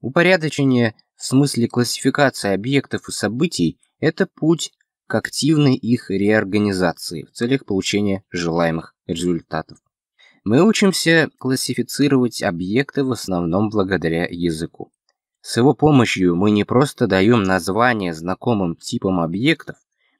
S3: Упорядочение в смысле классификации объектов и событий – это путь к активной их реорганизации в целях получения желаемых результатов. Мы учимся классифицировать объекты в основном благодаря языку. С его помощью мы не просто даем название знакомым типам объектов,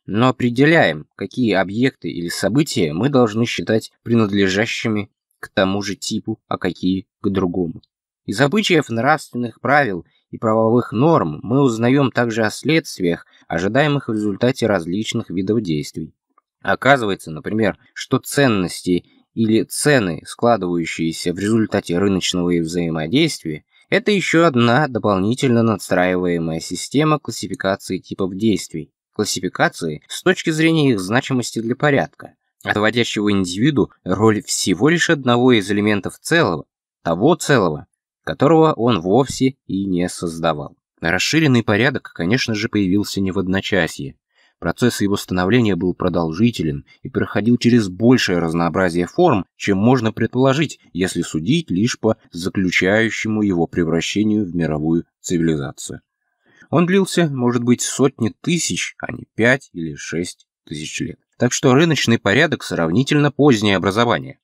S3: но определяем, какие объекты или события мы должны считать принадлежащими к тому же типу, а какие к другому. Из обычаев нравственных правил и правовых норм мы узнаем также о следствиях, ожидаемых в результате различных видов действий. Оказывается, например, что ценности или цены, складывающиеся в результате рыночного взаимодействия, это еще одна дополнительно настраиваемая система классификации типов действий. Классификации с точки зрения их значимости для порядка, отводящего индивиду роль всего лишь одного из элементов целого, того целого, которого он вовсе и не создавал. Расширенный порядок, конечно же, появился не в одночасье. Процесс его становления был продолжителен и проходил через большее разнообразие форм,
S2: чем можно предположить, если судить лишь по заключающему его превращению в мировую цивилизацию. Он длился, может быть, сотни тысяч, а не пять или шесть тысяч лет. Так что рыночный порядок сравнительно позднее образование.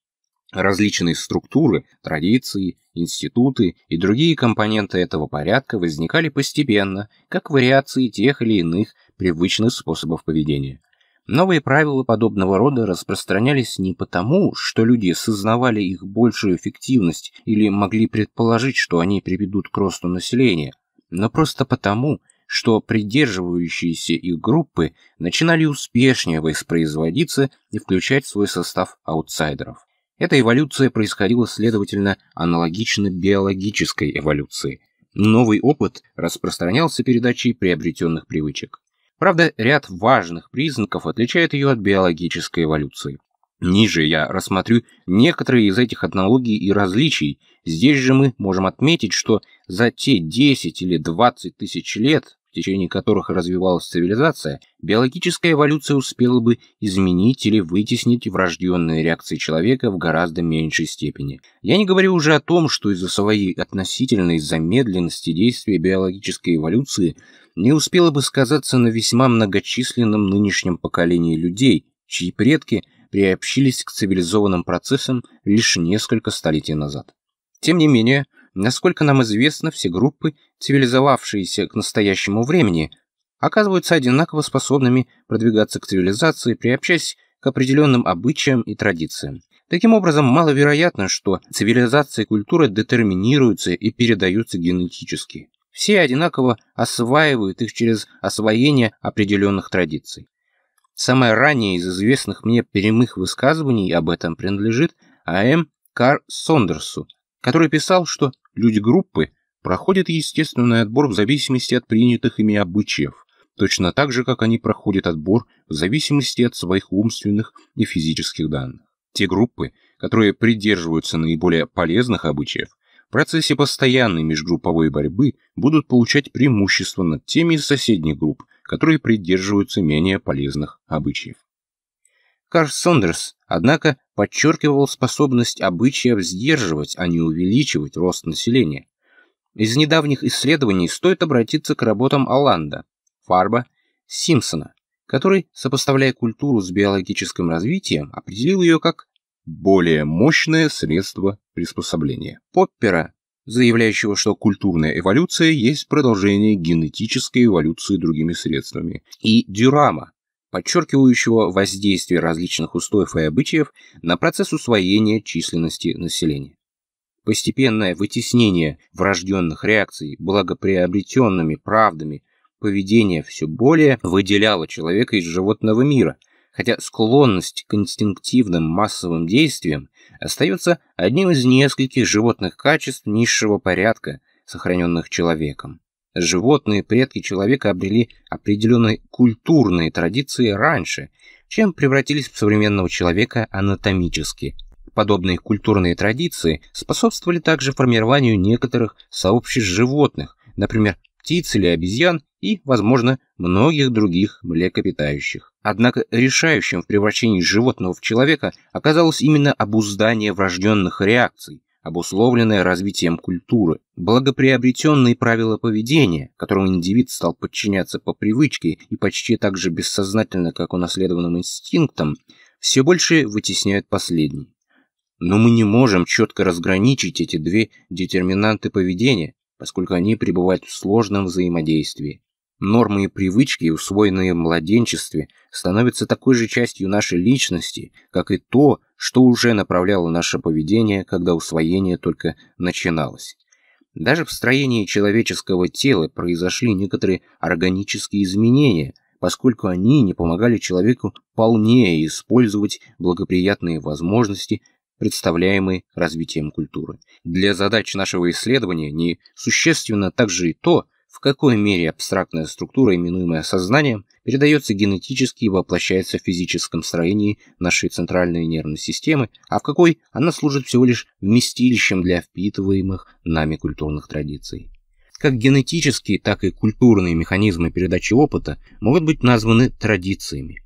S2: Различные структуры, традиции, институты и другие компоненты этого порядка возникали постепенно, как вариации тех или иных привычных способов поведения. Новые правила подобного рода распространялись не потому, что люди сознавали их большую эффективность или могли предположить, что они приведут к росту населения, но просто потому, что придерживающиеся их группы начинали успешнее воспроизводиться и включать в свой состав аутсайдеров. Эта эволюция происходила, следовательно, аналогично биологической эволюции. Новый опыт распространялся передачей приобретенных привычек. Правда, ряд важных признаков отличает ее от биологической эволюции. Ниже я рассмотрю некоторые из этих аналогий и различий. Здесь же мы можем отметить, что за те 10 или 20 тысяч лет, в течение которых развивалась цивилизация, биологическая эволюция успела бы изменить или вытеснить врожденные реакции человека в гораздо меньшей степени. Я не говорю уже о том, что из-за своей относительной замедленности действия биологической эволюции не успела бы сказаться на весьма многочисленном нынешнем поколении людей, чьи предки приобщились к цивилизованным процессам лишь несколько столетий назад. Тем не менее, Насколько нам известно, все группы, цивилизовавшиеся к настоящему времени, оказываются одинаково способными продвигаться к цивилизации, приобщаясь к определенным обычаям и традициям. Таким образом, маловероятно, что цивилизация и культура детерминируются и передаются генетически. Все одинаково осваивают их через освоение определенных традиций. Самое раннее из известных мне прямых высказываний об этом принадлежит А.М. Кар Сондерсу, который писал, что люди группы проходят естественный отбор в зависимости от принятых ими обычаев, точно так же, как они проходят отбор в зависимости от своих умственных и физических данных. Те группы, которые придерживаются наиболее полезных обычаев, в процессе постоянной межгрупповой борьбы будут получать преимущество над теми из соседних групп, которые придерживаются менее полезных обычаев. Карл Сондерс, однако, подчеркивал способность обычаев сдерживать, а не увеличивать рост населения. Из недавних исследований стоит обратиться к работам Аланда, Фарба, Симпсона, который, сопоставляя культуру с биологическим развитием, определил ее как более
S1: мощное средство приспособления.
S2: Поппера, заявляющего, что культурная эволюция есть продолжение генетической эволюции другими средствами, и Дюрама, подчеркивающего воздействие различных устоев и обычаев на процесс усвоения
S3: численности населения. Постепенное вытеснение врожденных реакций благоприобретенными правдами поведения все более выделяло человека из животного мира, хотя склонность к инстинктивным массовым действиям остается одним из нескольких животных качеств низшего порядка, сохраненных
S2: человеком животные предки человека обрели определенные культурные традиции раньше, чем превратились в современного человека анатомически. Подобные культурные традиции способствовали также формированию некоторых сообществ животных, например, птиц или обезьян и, возможно, многих других млекопитающих. Однако решающим в превращении животного в человека оказалось именно обуздание врожденных реакций, обусловленное развитием культуры, благоприобретенные правила поведения, которым индивид стал подчиняться по привычке и почти так же бессознательно, как унаследованным инстинктам, все больше вытесняют последний. Но мы не можем четко разграничить эти две детерминанты поведения, поскольку они пребывают в сложном взаимодействии. Нормы и привычки, усвоенные в младенчестве, становятся такой же частью нашей личности, как и то, что уже направляло наше поведение, когда усвоение только начиналось. Даже в строении
S3: человеческого тела произошли некоторые органические изменения, поскольку они не помогали человеку полнее использовать благоприятные возможности,
S2: представляемые развитием культуры. Для задач нашего исследования не существенно
S3: также и то, в какой мере абстрактная структура, именуемая сознанием, передается генетически и воплощается в физическом строении нашей центральной нервной системы, а в какой она служит всего лишь вместилищем для впитываемых нами культурных традиций.
S2: Как генетические, так и культурные механизмы передачи опыта могут быть названы традициями.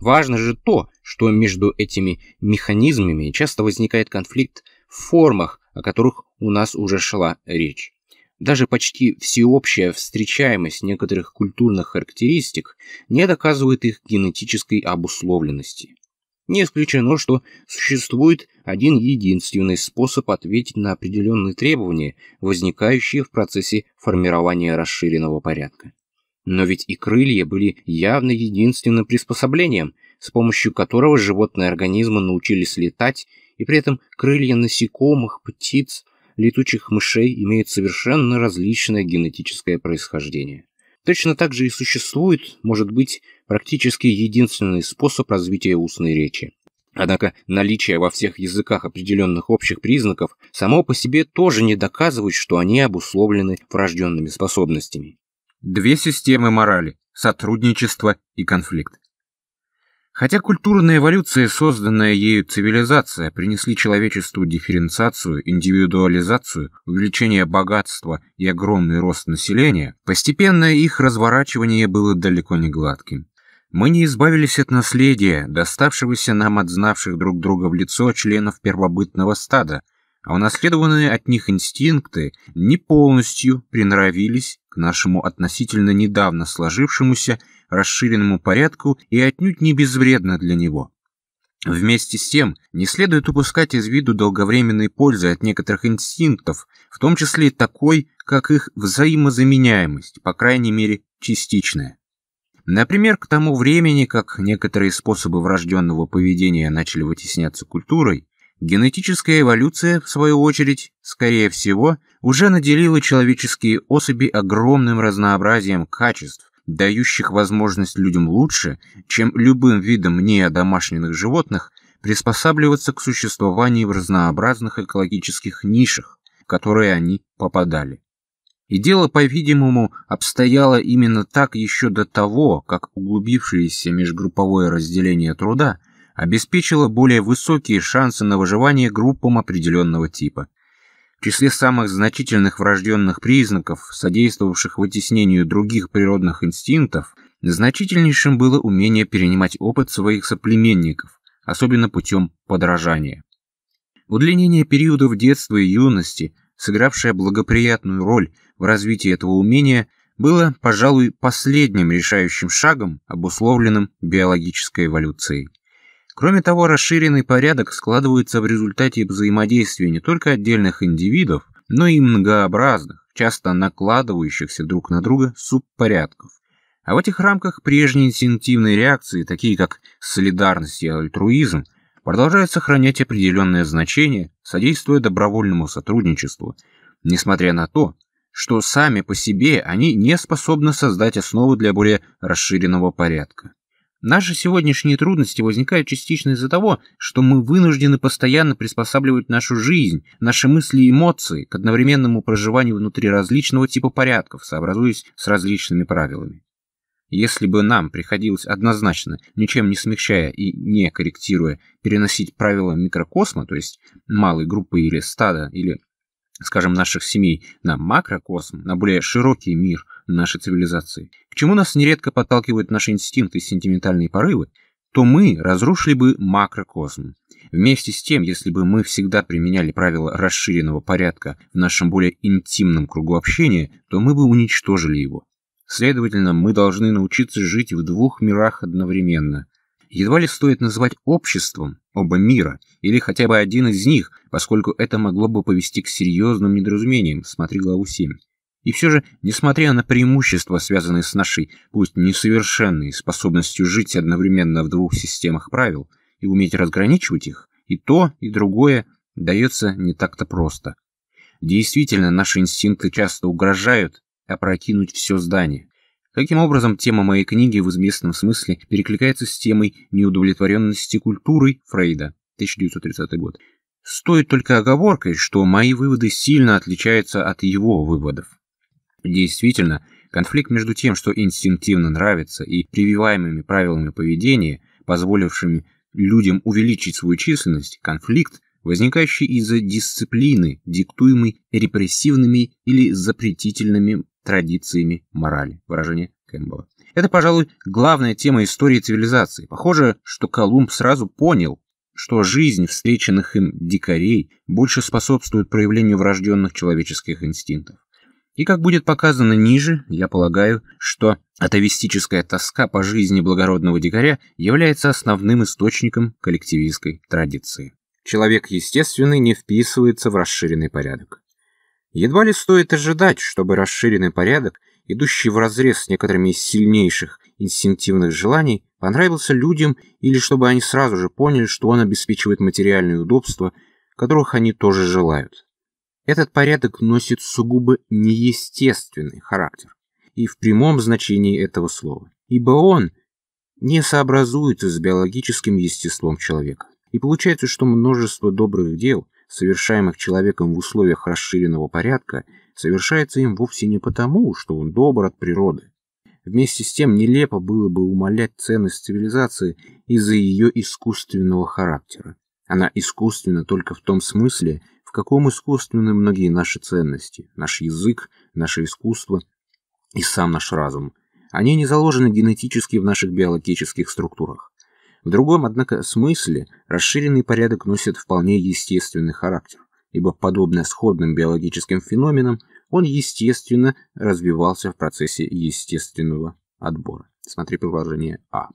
S2: Важно же то, что между этими механизмами часто возникает конфликт в формах, о которых у нас уже шла речь даже почти всеобщая встречаемость некоторых культурных характеристик не доказывает их генетической обусловленности. Не исключено, что существует один
S3: единственный способ ответить на определенные требования, возникающие в процессе формирования расширенного порядка. Но ведь и крылья были явно единственным приспособлением, с помощью которого животные организмы научились летать, и при этом крылья насекомых, птиц, летучих мышей имеют совершенно различное
S2: генетическое происхождение. Точно так же и существует, может быть, практически единственный способ развития устной речи. Однако наличие во всех языках определенных общих признаков само по себе тоже не доказывает, что они обусловлены врожденными способностями. Две системы морали – сотрудничество и конфликт. Хотя культурная эволюция и созданная ею цивилизация принесли человечеству дифференциацию, индивидуализацию, увеличение богатства и огромный рост населения, постепенное их разворачивание было далеко не гладким. Мы не избавились от наследия, доставшегося нам от знавших друг друга в лицо членов первобытного стада, а унаследованные от них инстинкты не полностью приноровились к нашему относительно недавно сложившемуся расширенному порядку и отнюдь не безвредно для него. Вместе с тем, не следует упускать из виду долговременной пользы от некоторых инстинктов, в том числе такой, как их взаимозаменяемость, по крайней мере, частичная. Например, к тому времени, как некоторые способы врожденного поведения начали вытесняться культурой, Генетическая эволюция, в свою очередь, скорее всего, уже наделила человеческие особи огромным разнообразием качеств, дающих возможность людям лучше, чем любым видам неодомашненных животных, приспосабливаться к существованию в разнообразных экологических нишах, в которые они попадали. И дело, по-видимому, обстояло именно так еще до того, как углубившееся межгрупповое разделение труда – обеспечила более высокие шансы на выживание группам определенного типа. В числе самых значительных врожденных признаков, содействовавших вытеснению других природных инстинктов, значительнейшим было умение перенимать опыт своих соплеменников, особенно путем подражания. Удлинение периодов детства и юности, сыгравшее благоприятную роль в развитии этого умения, было, пожалуй, последним решающим шагом, обусловленным биологической эволюцией. Кроме того, расширенный порядок складывается в результате взаимодействия не только отдельных индивидов, но и многообразных, часто накладывающихся друг на друга субпорядков. А в этих рамках прежние инстинктивные реакции, такие как солидарность и альтруизм, продолжают сохранять определенное значение, содействуя добровольному сотрудничеству, несмотря на то, что сами по себе они не способны создать основы для более расширенного порядка. Наши сегодняшние трудности возникают частично из-за того, что мы вынуждены постоянно приспосабливать нашу жизнь, наши мысли и эмоции к одновременному проживанию внутри различного типа порядков, сообразуясь с различными правилами. Если бы нам приходилось однозначно, ничем не смягчая и не корректируя, переносить правила микрокосма, то есть малой группы или стада, или, скажем, наших семей, на макрокосм, на более широкий мир – нашей цивилизации, к чему нас нередко подталкивают наши инстинкты и сентиментальные порывы, то мы разрушили бы макрокосм. Вместе с тем, если бы мы всегда применяли правила расширенного порядка в нашем более интимном кругу общения, то мы бы уничтожили его. Следовательно, мы должны научиться жить в двух мирах одновременно. Едва ли стоит называть обществом оба мира, или хотя бы один из них, поскольку это могло бы повести к серьезным недоразумениям, смотри главу 7. И все же, несмотря на преимущества, связанные с нашей, пусть несовершенной, способностью жить одновременно в двух системах правил и уметь разграничивать их, и то, и другое дается не так-то просто. Действительно, наши инстинкты часто угрожают опрокинуть все здание. Таким образом, тема моей книги в известном смысле перекликается с темой неудовлетворенности культурой Фрейда, 1930 год. Стоит только оговоркой, что мои выводы сильно отличаются от его выводов. Действительно, конфликт между тем, что инстинктивно нравится, и прививаемыми правилами поведения, позволившими людям увеличить свою численность, конфликт, возникающий из-за дисциплины, диктуемой репрессивными или запретительными традициями морали. Выражение Кэмпбелла. Это, пожалуй, главная тема истории цивилизации. Похоже, что Колумб сразу понял, что жизнь встреченных им дикарей больше способствует проявлению врожденных человеческих инстинктов. И как будет показано ниже, я полагаю, что атовистическая тоска по жизни благородного дикаря является основным источником коллективистской традиции. Человек естественный не вписывается в расширенный порядок. Едва ли стоит ожидать, чтобы расширенный порядок, идущий вразрез с некоторыми из сильнейших инстинктивных желаний, понравился людям или чтобы они сразу же поняли, что он обеспечивает материальные удобства, которых они тоже желают. Этот порядок носит сугубо неестественный характер и в прямом значении этого слова, ибо он не сообразуется с биологическим естеством человека. И получается, что множество добрых дел, совершаемых человеком в условиях расширенного порядка, совершается им вовсе не потому, что он добр от природы. Вместе с тем нелепо было бы умалять ценность цивилизации из-за ее искусственного характера. Она искусственна только в том смысле, в каком искусственны многие наши ценности, наш язык, наше искусство и сам наш разум. Они не заложены генетически в наших биологических структурах. В другом, однако, смысле расширенный порядок носит вполне естественный характер, ибо, подобно сходным биологическим феноменам, он, естественно, развивался в процессе естественного отбора. Смотри приложение А.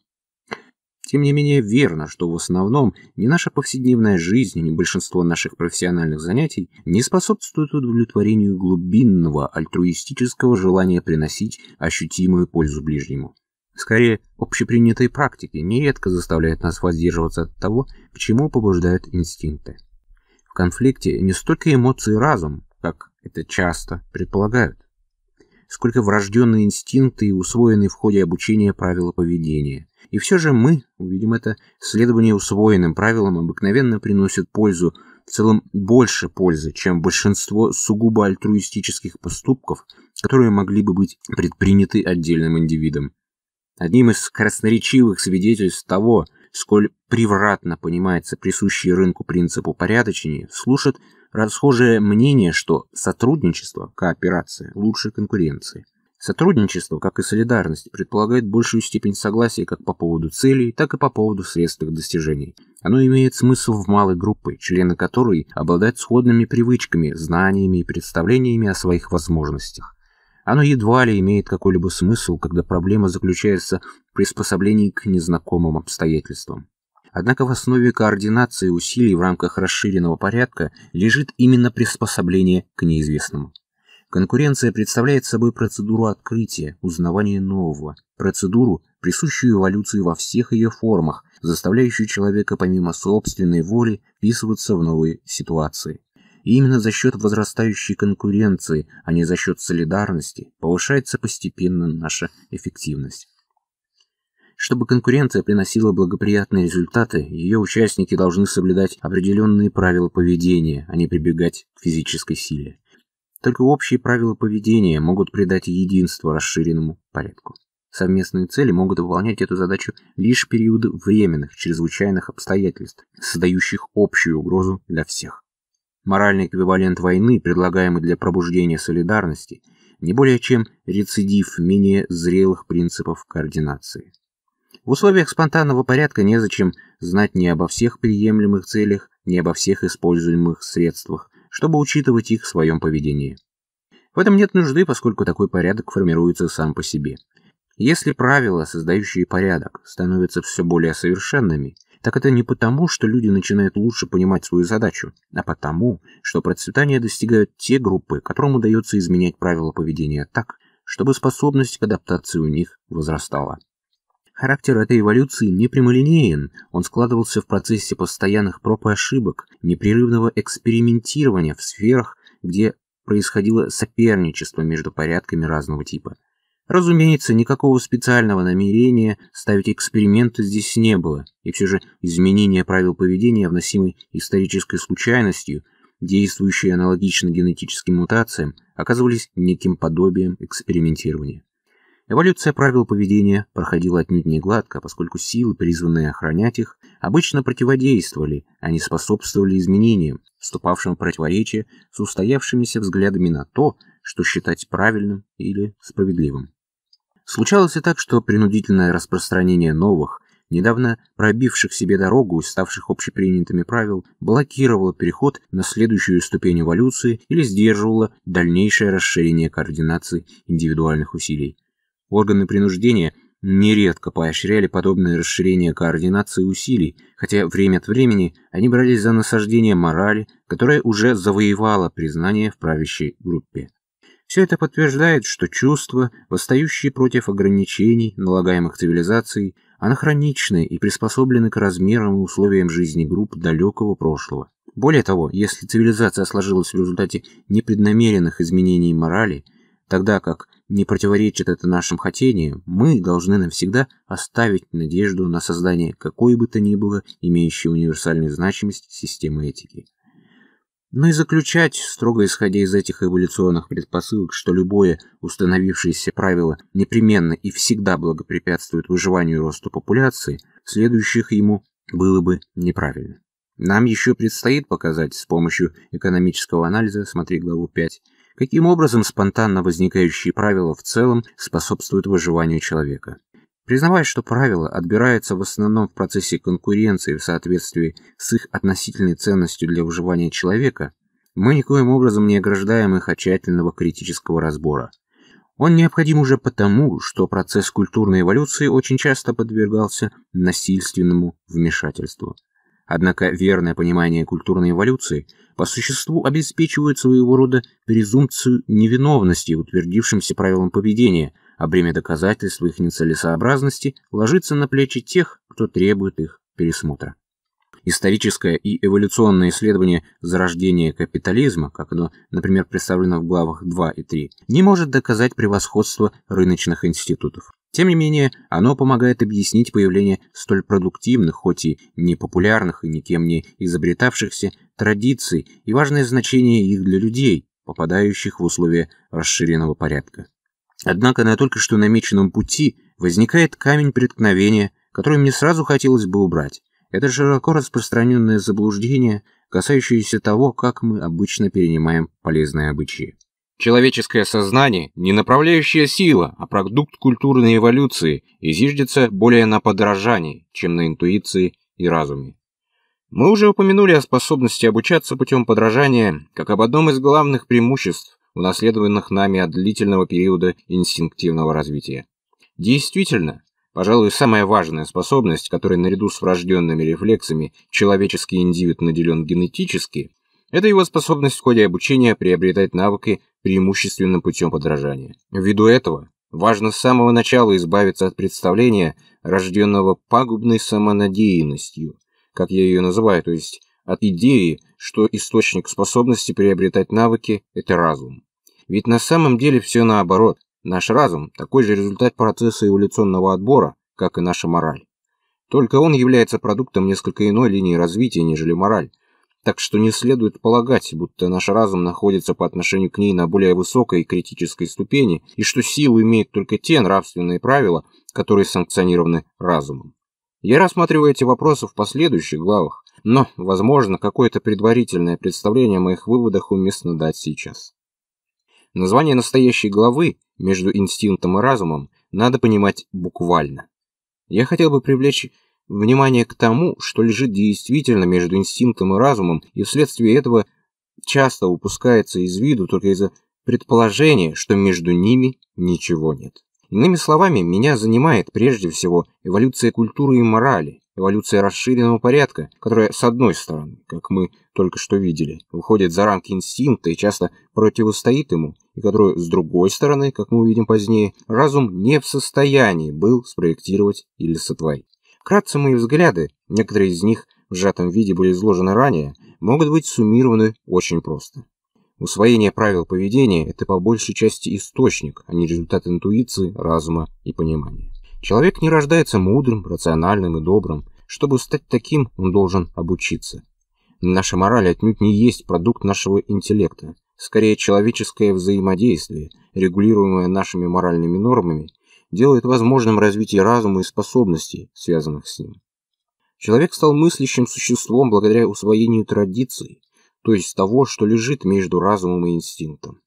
S2: Тем не менее, верно, что в основном ни наша повседневная жизнь, ни большинство наших профессиональных занятий не способствуют удовлетворению глубинного альтруистического желания приносить ощутимую пользу ближнему. Скорее, общепринятые практики нередко заставляют нас воздерживаться от того, к чему побуждают инстинкты. В конфликте не столько эмоции разум, как это часто предполагают сколько врожденные инстинкты и усвоенные в ходе обучения правила поведения. И все же мы, увидим это, следование усвоенным правилам обыкновенно приносит пользу, в целом больше пользы, чем большинство сугубо альтруистических поступков, которые могли бы быть предприняты отдельным индивидом. Одним из красноречивых свидетельств того, сколь превратно понимается присущий рынку принципу порядочнее, служит расхожее мнение, что сотрудничество, кооперация лучше конкуренции. Сотрудничество, как и солидарность, предполагает большую степень согласия как по поводу целей, так и по поводу средств их достижений. Оно имеет смысл в малой группе, члены которой обладают сходными привычками, знаниями и представлениями о своих возможностях. Оно едва ли имеет какой-либо смысл, когда проблема заключается в приспособлении к незнакомым обстоятельствам. Однако в основе координации усилий в рамках расширенного порядка лежит именно приспособление к неизвестному. Конкуренция представляет собой процедуру открытия, узнавания нового, процедуру, присущую эволюции во всех ее формах, заставляющую человека помимо собственной воли вписываться в новые ситуации. И именно за счет возрастающей конкуренции, а не за счет солидарности, повышается постепенно наша эффективность. Чтобы конкуренция приносила благоприятные результаты, ее участники должны соблюдать определенные правила поведения, а не прибегать к физической силе. Только общие правила поведения могут придать единство расширенному порядку. Совместные цели могут выполнять эту задачу лишь в периоды временных, чрезвычайных обстоятельств, создающих общую угрозу для всех. Моральный эквивалент войны, предлагаемый для пробуждения солидарности, не более чем рецидив менее зрелых принципов координации. В условиях спонтанного порядка незачем знать ни обо всех приемлемых целях, ни обо всех используемых средствах, чтобы учитывать их в своем поведении. В этом нет нужды, поскольку такой порядок формируется сам по себе. Если правила, создающие порядок, становятся все более совершенными, так это не потому, что люди начинают лучше понимать свою задачу, а потому, что процветание достигают те группы, которым удается изменять правила поведения так, чтобы способность к адаптации у них возрастала. Характер этой эволюции не прямолинеен, он складывался в процессе постоянных проб и ошибок, непрерывного экспериментирования в сферах, где происходило соперничество между порядками разного типа. Разумеется, никакого специального намерения ставить эксперименты здесь не было, и все же изменения правил поведения, вносимые исторической случайностью, действующие аналогично генетическим мутациям, оказывались неким подобием экспериментирования. Эволюция правил поведения проходила отнюдь не гладко, поскольку силы, призванные охранять их, обычно противодействовали, а не способствовали изменениям, вступавшим в противоречие с устоявшимися взглядами на то, что считать правильным или справедливым. Случалось и так, что принудительное распространение новых, недавно пробивших себе дорогу и ставших общепринятыми правил, блокировало переход на следующую ступень эволюции или сдерживало дальнейшее расширение координации индивидуальных усилий. Органы принуждения нередко поощряли подобное расширение координации усилий, хотя время от времени они брались за насаждение морали, которая уже завоевала признание в правящей группе.
S3: Все это подтверждает,
S2: что чувства, восстающие против ограничений, налагаемых цивилизацией, анахроничны и приспособлены к размерам и условиям жизни групп далекого прошлого. Более того, если цивилизация сложилась в результате непреднамеренных изменений морали, тогда как не противоречит это нашим хотениям, мы должны навсегда оставить надежду на создание какой бы то ни было имеющей универсальную значимость системы этики. Но ну и заключать, строго исходя из этих эволюционных предпосылок, что любое установившееся правило непременно и всегда благопрепятствует выживанию и росту популяции, следующих ему было бы неправильно. Нам еще предстоит показать с помощью экономического анализа, смотри главу 5, Каким образом спонтанно возникающие правила в целом способствуют выживанию человека? Признавая, что правила отбираются в основном в процессе конкуренции в соответствии с их относительной ценностью для выживания человека, мы никоим образом не ограждаем их от тщательного критического разбора. Он необходим уже потому, что процесс культурной эволюции очень часто подвергался насильственному вмешательству. Однако верное понимание культурной эволюции по существу обеспечивает своего рода презумпцию невиновности утвердившимся правилам поведения, а бремя доказательств их нецелесообразности ложится на плечи тех, кто требует их пересмотра. Историческое и эволюционное исследование зарождения капитализма, как оно, например, представлено в главах 2 и 3, не может доказать превосходство рыночных институтов. Тем не менее, оно помогает объяснить появление столь продуктивных, хоть и непопулярных и никем не изобретавшихся, традиций и важное значение их для людей, попадающих в условия расширенного порядка. Однако на только что намеченном пути возникает камень преткновения, который мне сразу хотелось бы убрать. Это широко распространенное заблуждение, касающееся того, как мы обычно перенимаем полезные обычаи. Человеческое сознание – не направляющая сила, а продукт культурной эволюции и зиждется более на подражании, чем на интуиции и разуме. Мы уже упомянули о способности обучаться путем подражания как об одном из главных преимуществ, унаследованных нами от длительного периода инстинктивного развития. Действительно, пожалуй, самая важная способность, которой наряду с врожденными рефлексами человеческий индивид наделен генетически – это его способность в ходе обучения приобретать навыки преимущественным путем подражания. Ввиду этого важно с самого начала избавиться от представления, рожденного пагубной самонадеянностью, как я ее называю, то есть от идеи, что источник способности приобретать навыки – это разум. Ведь на самом деле все наоборот. Наш разум – такой же результат процесса эволюционного отбора, как и наша мораль. Только он является продуктом несколько иной линии развития, нежели мораль – так что не следует полагать, будто наш разум находится по отношению к ней на более высокой критической ступени и что силу имеют только те нравственные правила, которые санкционированы разумом. Я рассматриваю эти вопросы в последующих главах, но, возможно, какое-то предварительное представление о моих выводах уместно дать сейчас. Название настоящей главы «Между инстинктом и разумом» надо понимать буквально. Я хотел бы привлечь внимание к тому, что лежит действительно между инстинктом и разумом, и вследствие этого часто упускается из виду только из-за предположения, что между ними ничего нет. Иными словами, меня занимает прежде всего эволюция культуры и морали, эволюция расширенного порядка, которая, с одной стороны, как мы только что видели, выходит за рамки инстинкта и часто противостоит ему, и которую, с другой стороны, как мы увидим позднее, разум не в состоянии был спроектировать или сотворить. Вкратце мои взгляды, некоторые из них в сжатом виде были изложены ранее, могут быть суммированы очень просто. Усвоение правил поведения – это по большей части источник, а не результат интуиции, разума и понимания. Человек не рождается мудрым, рациональным и добрым. Чтобы стать таким, он должен обучиться. Наша мораль отнюдь не есть продукт нашего интеллекта. Скорее, человеческое взаимодействие, регулируемое нашими моральными нормами – делает возможным развитие разума и способностей, связанных с ним. Человек стал мыслящим существом благодаря усвоению традиций, то есть того, что лежит между разумом и инстинктом.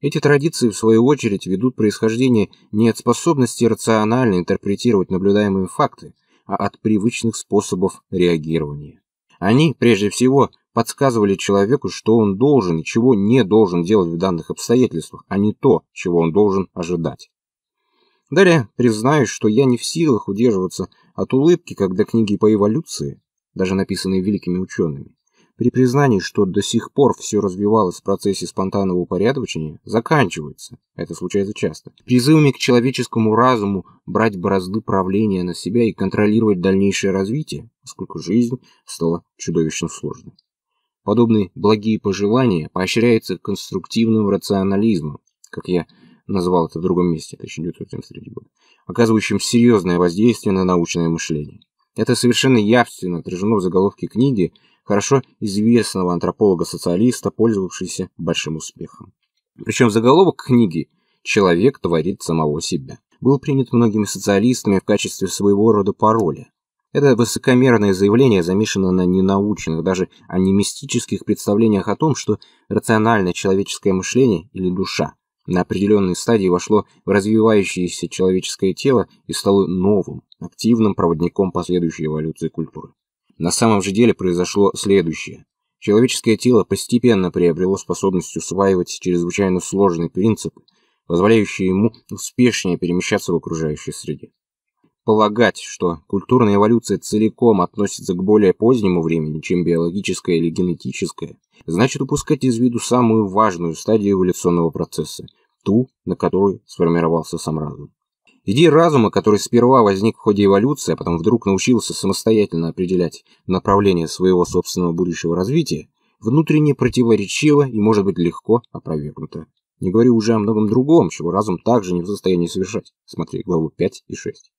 S2: Эти традиции, в свою очередь, ведут происхождение не от способности рационально интерпретировать наблюдаемые факты, а от привычных способов реагирования. Они, прежде всего, подсказывали человеку, что он должен и чего не должен делать в данных обстоятельствах, а не то, чего он должен ожидать. Далее признаюсь, что я не в силах удерживаться от улыбки, когда книги по эволюции, даже написанные великими учеными, при признании, что до сих пор все развивалось в процессе спонтанного упорядочения, заканчивается, это случается часто, призывами к человеческому разуму брать борозды правления на себя и контролировать дальнейшее развитие, поскольку жизнь стала чудовищно сложной. Подобные благие пожелания поощряются конструктивным рационализмом, как я назвал это в другом месте, это еще в 1973 год, оказывающим серьезное воздействие на научное мышление. Это совершенно явственно отражено в заголовке книги хорошо известного антрополога-социалиста, пользовавшейся большим успехом. Причем заголовок книги «Человек творит самого себя» был принят многими социалистами в качестве своего рода пароля. Это высокомерное заявление замешано на ненаучных, даже анимистических представлениях о том, что рациональное человеческое мышление или душа на определенной стадии вошло в развивающееся человеческое тело и стало новым, активным проводником последующей эволюции культуры. На самом же деле произошло следующее. Человеческое тело постепенно приобрело способность усваивать чрезвычайно сложные принципы, позволяющие ему успешнее перемещаться в окружающей среде. Полагать, что культурная эволюция целиком относится к более позднему времени, чем биологическая или генетическая, значит упускать из виду самую важную стадию эволюционного процесса, ту, на которой сформировался сам разум. Идея разума, который сперва возник в ходе эволюции, а потом вдруг научился самостоятельно определять направление своего собственного будущего развития, внутренне противоречива и может быть легко опровергнута. Не говорю уже о многом другом, чего разум также не в состоянии совершать. Смотри главу 5 и 6.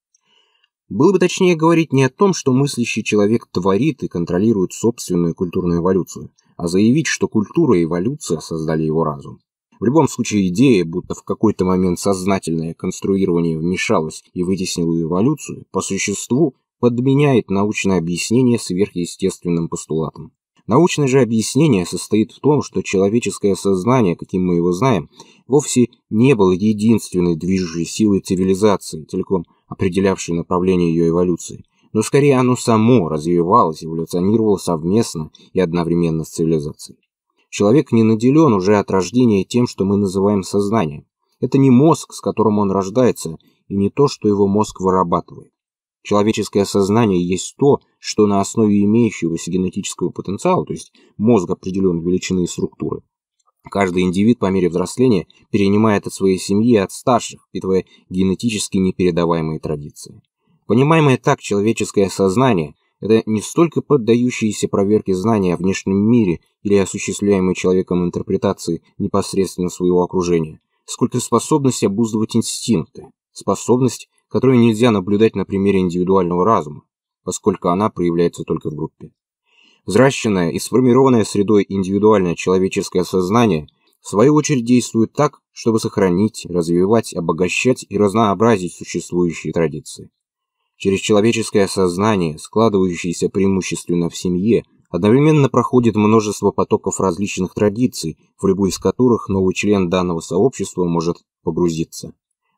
S2: Было бы точнее говорить не о том, что мыслящий человек творит и контролирует собственную культурную эволюцию – а заявить, что культура и эволюция создали его разум. В любом случае идея, будто в какой-то момент сознательное конструирование вмешалось и вытеснило эволюцию, по существу подменяет научное объяснение сверхъестественным постулатом. Научное же объяснение состоит в том, что человеческое сознание, каким мы его знаем, вовсе не было единственной движущей силой цивилизации, целиком определявшей направление ее эволюции – но скорее оно само развивалось, эволюционировало совместно и одновременно с цивилизацией. Человек не наделен уже от рождения тем, что мы называем сознанием. Это не мозг, с которым он рождается, и не то, что его мозг вырабатывает. Человеческое сознание есть то, что на основе имеющегося генетического потенциала, то есть мозга определенной величины и структуры, каждый индивид по мере взросления перенимает от своей семьи и от старших, впитывая генетически непередаваемые традиции. Понимаемое так человеческое сознание – это не столько поддающиеся проверке знания о внешнем мире или осуществляемые человеком интерпретации непосредственно своего окружения, сколько способность обуздывать инстинкты, способность, которую нельзя наблюдать на примере индивидуального разума, поскольку она проявляется только в группе. Взращенное и сформированное средой индивидуальное человеческое сознание в свою очередь действует так, чтобы сохранить, развивать, обогащать и разнообразить существующие традиции. Через человеческое сознание, складывающееся преимущественно в семье, одновременно проходит множество потоков различных традиций, в любой из которых новый член данного сообщества может погрузиться.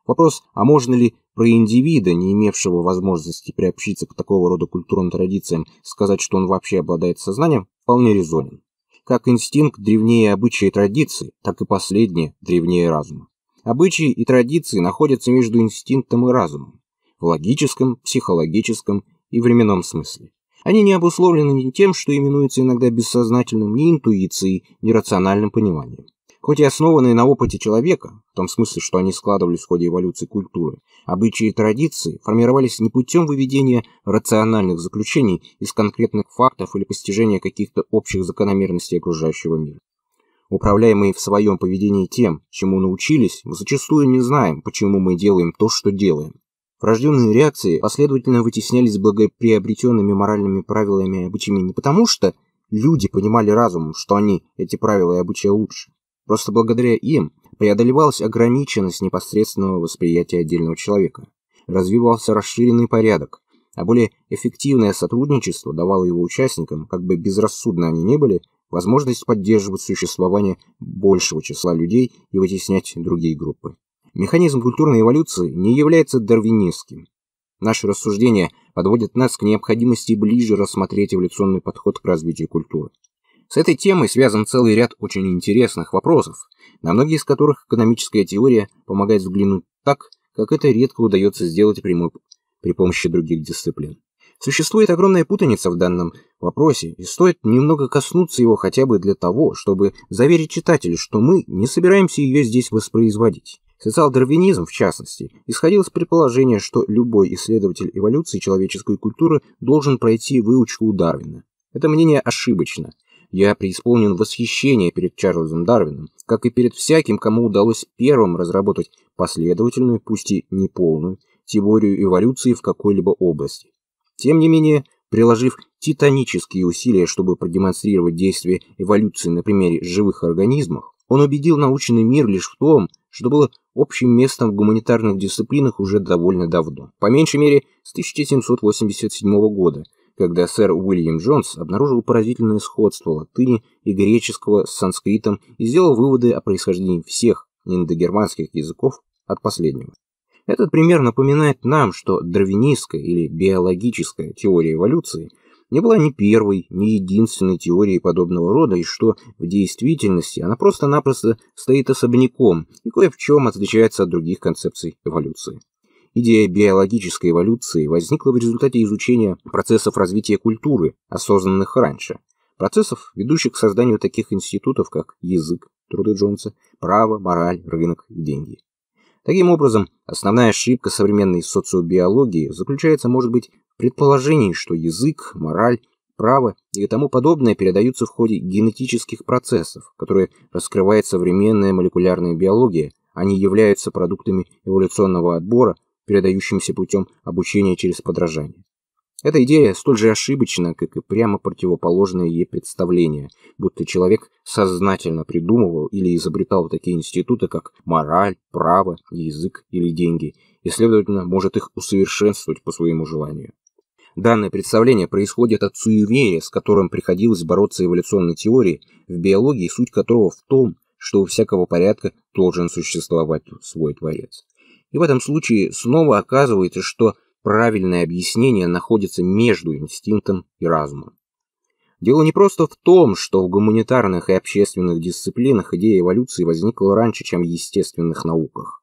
S2: Вопрос, а можно ли про индивида, не имевшего возможности приобщиться к такого рода культурным традициям, сказать, что он вообще обладает сознанием, вполне резонен. Как инстинкт древнее обычаи и традиции, так и последнее древнее разума. Обычаи и традиции находятся между инстинктом и разумом в логическом, психологическом и временном смысле. Они не обусловлены ни тем, что именуется иногда бессознательным, ни интуицией, ни рациональным пониманием. Хоть и основанные на опыте человека, в том смысле, что они складывались в ходе эволюции культуры, обычаи и традиции формировались не путем выведения рациональных заключений из конкретных фактов или постижения каких-то общих закономерностей окружающего мира. Управляемые в своем поведении тем, чему научились, мы зачастую не знаем, почему мы делаем то, что делаем. Врожденные реакции последовательно вытеснялись благоприобретенными моральными правилами и обычаями не потому, что люди понимали разумом, что они, эти правила и обычаи лучше. Просто благодаря им преодолевалась ограниченность непосредственного восприятия отдельного человека. Развивался расширенный порядок, а более эффективное сотрудничество давало его участникам, как бы безрассудно они ни были, возможность поддерживать существование большего числа людей и вытеснять другие группы. Механизм культурной эволюции не является дарвинистским. Наши рассуждения подводят нас к необходимости ближе рассмотреть эволюционный подход к развитию культуры. С этой темой связан целый ряд очень интересных вопросов, на многие из которых экономическая теория помогает взглянуть так, как это редко удается сделать прямой при помощи других дисциплин. Существует огромная путаница в данном вопросе, и стоит немного коснуться его хотя бы для того, чтобы заверить читателю, что мы не собираемся ее здесь воспроизводить. Социал-дарвинизм, в частности, исходил из предположения, что любой исследователь эволюции человеческой культуры должен пройти выучку у Дарвина. Это мнение ошибочно. Я преисполнен восхищения перед Чарльзом Дарвином, как и перед всяким, кому удалось первым разработать последовательную, пусть и неполную, теорию эволюции в какой-либо области. Тем не менее, приложив титанические усилия, чтобы продемонстрировать действие эволюции на примере живых организмов, он убедил научный мир лишь в том, что было общим местом в гуманитарных дисциплинах уже довольно давно, по меньшей мере с 1787 года, когда сэр Уильям Джонс обнаружил поразительное сходство латыни и греческого с санскритом и сделал выводы о происхождении всех индогерманских языков от последнего. Этот пример напоминает нам, что дарвинистская или биологическая теория эволюции – не была ни первой, ни единственной теорией подобного рода, и что в действительности она просто-напросто стоит особняком и кое в чем отличается от других концепций эволюции. Идея биологической эволюции возникла в результате изучения процессов развития культуры, осознанных раньше, процессов, ведущих к созданию таких институтов, как язык, труды Джонса, право, мораль, рынок и деньги. Таким образом, основная ошибка современной социобиологии заключается, может быть, в предположении, что язык, мораль, право и тому подобное передаются в ходе генетических процессов, которые раскрывает современная молекулярная биология, они являются продуктами эволюционного отбора, передающимся путем обучения через подражание. Эта идея столь же ошибочна, как и прямо противоположное ей представление, будто человек сознательно придумывал или изобретал такие институты, как мораль, право, язык или деньги, и, следовательно, может их усовершенствовать по своему желанию. Данное представление происходит от суеверия, с которым приходилось бороться эволюционной теории, в биологии суть которого в том, что у всякого порядка должен существовать свой творец. И в этом случае снова оказывается, что правильное объяснение находится между инстинктом и разумом. Дело не просто в том, что в гуманитарных и общественных дисциплинах идея эволюции возникла раньше, чем в естественных науках.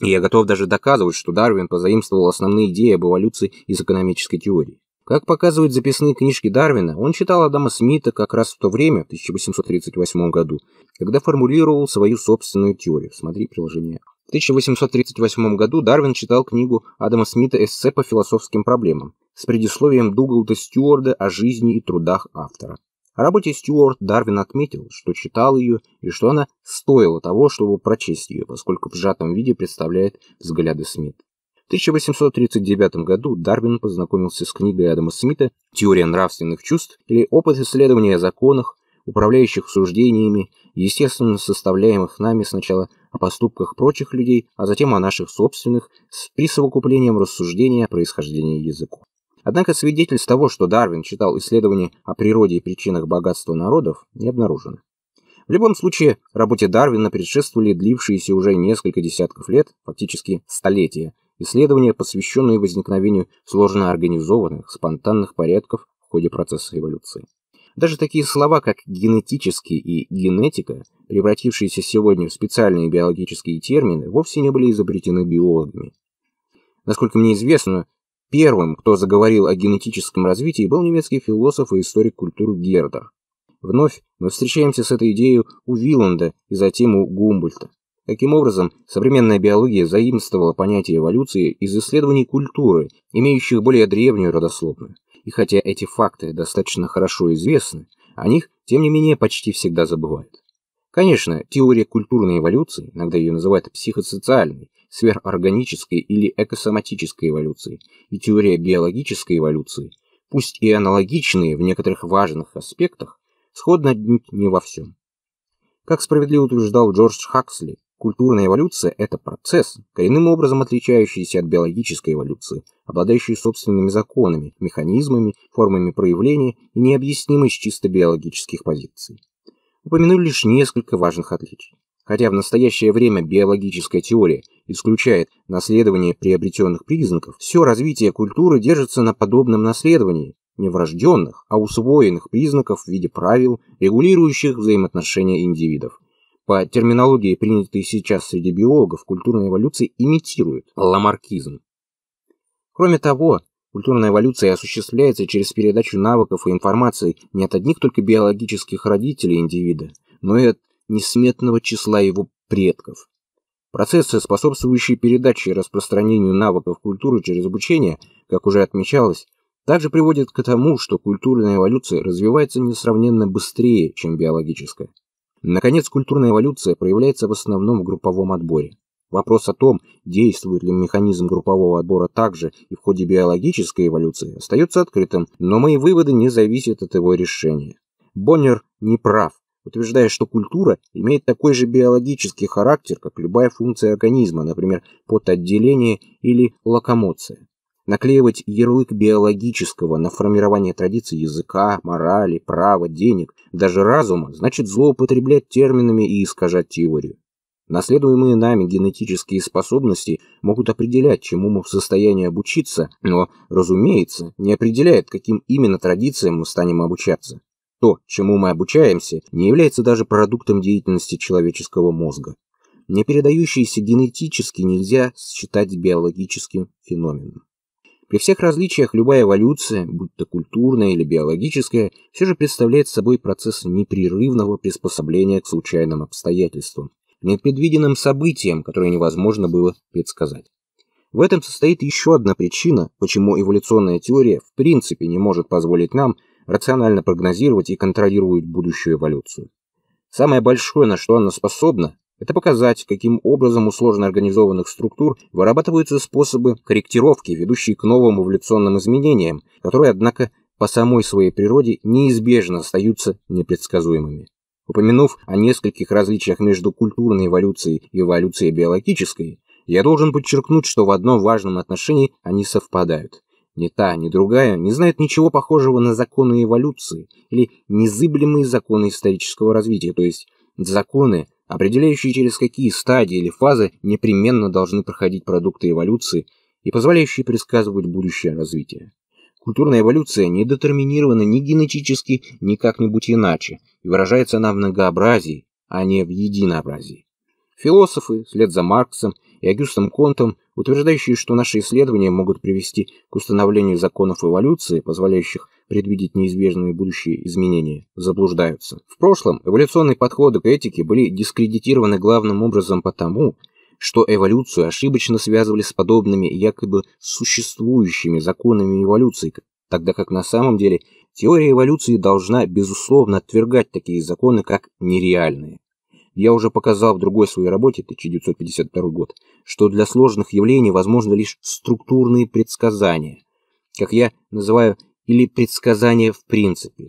S2: И я готов даже доказывать, что Дарвин позаимствовал основные идеи об эволюции из экономической теории. Как показывают записные книжки Дарвина, он читал Адама Смита как раз в то время, в 1838 году, когда формулировал свою собственную теорию. Смотри приложение в 1838 году Дарвин читал книгу Адама Смита «Эссе по философским проблемам» с предисловием Дуглда Стюарда о жизни и трудах автора. О работе Стюарт Дарвин отметил, что читал ее и что она стоила того, чтобы прочесть ее, поскольку в сжатом виде представляет взгляды Смита. В 1839 году Дарвин познакомился с книгой Адама Смита «Теория нравственных чувств» или «Опыт исследования о законах, управляющих суждениями, естественно составляемых нами сначала о поступках прочих людей, а затем о наших собственных, с присовокуплением рассуждения о происхождении языков. Однако свидетельств того, что Дарвин читал исследования о природе и причинах богатства народов, не обнаружено. В любом случае, работе Дарвина предшествовали длившиеся уже несколько десятков лет, фактически столетия, исследования, посвященные возникновению сложно организованных, спонтанных порядков в ходе процесса эволюции. Даже такие слова, как «генетический» и «генетика», превратившиеся сегодня в специальные биологические термины, вовсе не были изобретены биологами. Насколько мне известно, первым, кто заговорил о генетическом развитии, был немецкий философ и историк культуры Гердер. Вновь мы встречаемся с этой идеей у Виланда и затем у Гумбольта. Таким образом, современная биология заимствовала понятие эволюции из исследований культуры, имеющих более древнюю родословную. И хотя эти факты достаточно хорошо известны, о них, тем не менее, почти всегда забывают. Конечно, теория культурной эволюции, иногда ее называют психосоциальной, сверхорганической или экосоматической эволюцией, и теория биологической эволюции, пусть и аналогичные в некоторых важных аспектах, сходны отнюдь не во всем. Как справедливо утверждал Джордж Хаксли, Культурная эволюция – это процесс, коренным образом отличающийся от биологической эволюции, обладающий собственными законами, механизмами, формами проявления и необъяснимый с чисто биологических позиций. Упомяну лишь несколько важных отличий. Хотя в настоящее время биологическая теория исключает наследование приобретенных признаков, все развитие культуры держится на подобном наследовании, не врожденных, а усвоенных признаков в виде правил, регулирующих взаимоотношения индивидов по терминологии, принятой сейчас среди биологов, культурная эволюция имитирует ламаркизм. Кроме того, культурная эволюция осуществляется через передачу навыков и информации не от одних только биологических родителей индивида, но и от несметного числа его предков. Процессы, способствующие передаче и распространению навыков культуры через обучение, как уже отмечалось, также приводят к тому, что культурная эволюция развивается несравненно быстрее, чем биологическая. Наконец, культурная эволюция проявляется в основном в групповом отборе. Вопрос о том, действует ли механизм группового отбора также и в ходе биологической эволюции, остается открытым, но мои выводы не зависят от его решения. Боннер не прав, утверждая, что культура имеет такой же биологический характер, как любая функция организма, например, потоотделение или локомоция наклеивать ярлык биологического на формирование традиций языка, морали, права, денег, даже разума, значит злоупотреблять терминами и искажать теорию. Наследуемые нами генетические способности могут определять, чему мы в состоянии обучиться, но, разумеется, не определяет, каким именно традициям мы станем обучаться. То, чему мы обучаемся, не является даже продуктом деятельности человеческого мозга. Не передающиеся генетически нельзя считать биологическим феноменом. При всех различиях любая эволюция, будь то культурная или биологическая, все же представляет собой процесс непрерывного приспособления к случайным обстоятельствам, непредвиденным событиям, которые невозможно было предсказать. В этом состоит еще одна причина, почему эволюционная теория в принципе не может позволить нам рационально прогнозировать и контролировать будущую эволюцию. Самое большое, на что она способна, это показать, каким образом у сложно организованных структур вырабатываются способы корректировки, ведущие к новым эволюционным изменениям, которые, однако, по самой своей природе неизбежно остаются непредсказуемыми. Упомянув о нескольких различиях между культурной эволюцией и эволюцией биологической, я должен подчеркнуть, что в одном важном отношении они совпадают. Ни та, ни другая не знает ничего похожего на законы эволюции или незыблемые законы исторического развития, то есть законы, определяющие через какие стадии или фазы непременно должны проходить продукты эволюции и позволяющие предсказывать будущее развитие. Культурная эволюция не детерминирована ни генетически, ни как-нибудь иначе, и выражается она в многообразии, а не в единообразии. Философы, вслед за Марксом и Агюстом Контом, утверждающие, что наши исследования могут привести к установлению законов эволюции, позволяющих предвидеть неизбежные будущие изменения, заблуждаются. В прошлом эволюционные подходы к этике были дискредитированы главным образом потому, что эволюцию ошибочно связывали с подобными якобы существующими законами эволюции, тогда как на самом деле теория эволюции должна, безусловно, отвергать такие законы, как нереальные. Я уже показал в другой своей работе, 1952 год, что для сложных явлений возможны лишь структурные предсказания, как я называю или предсказания в принципе.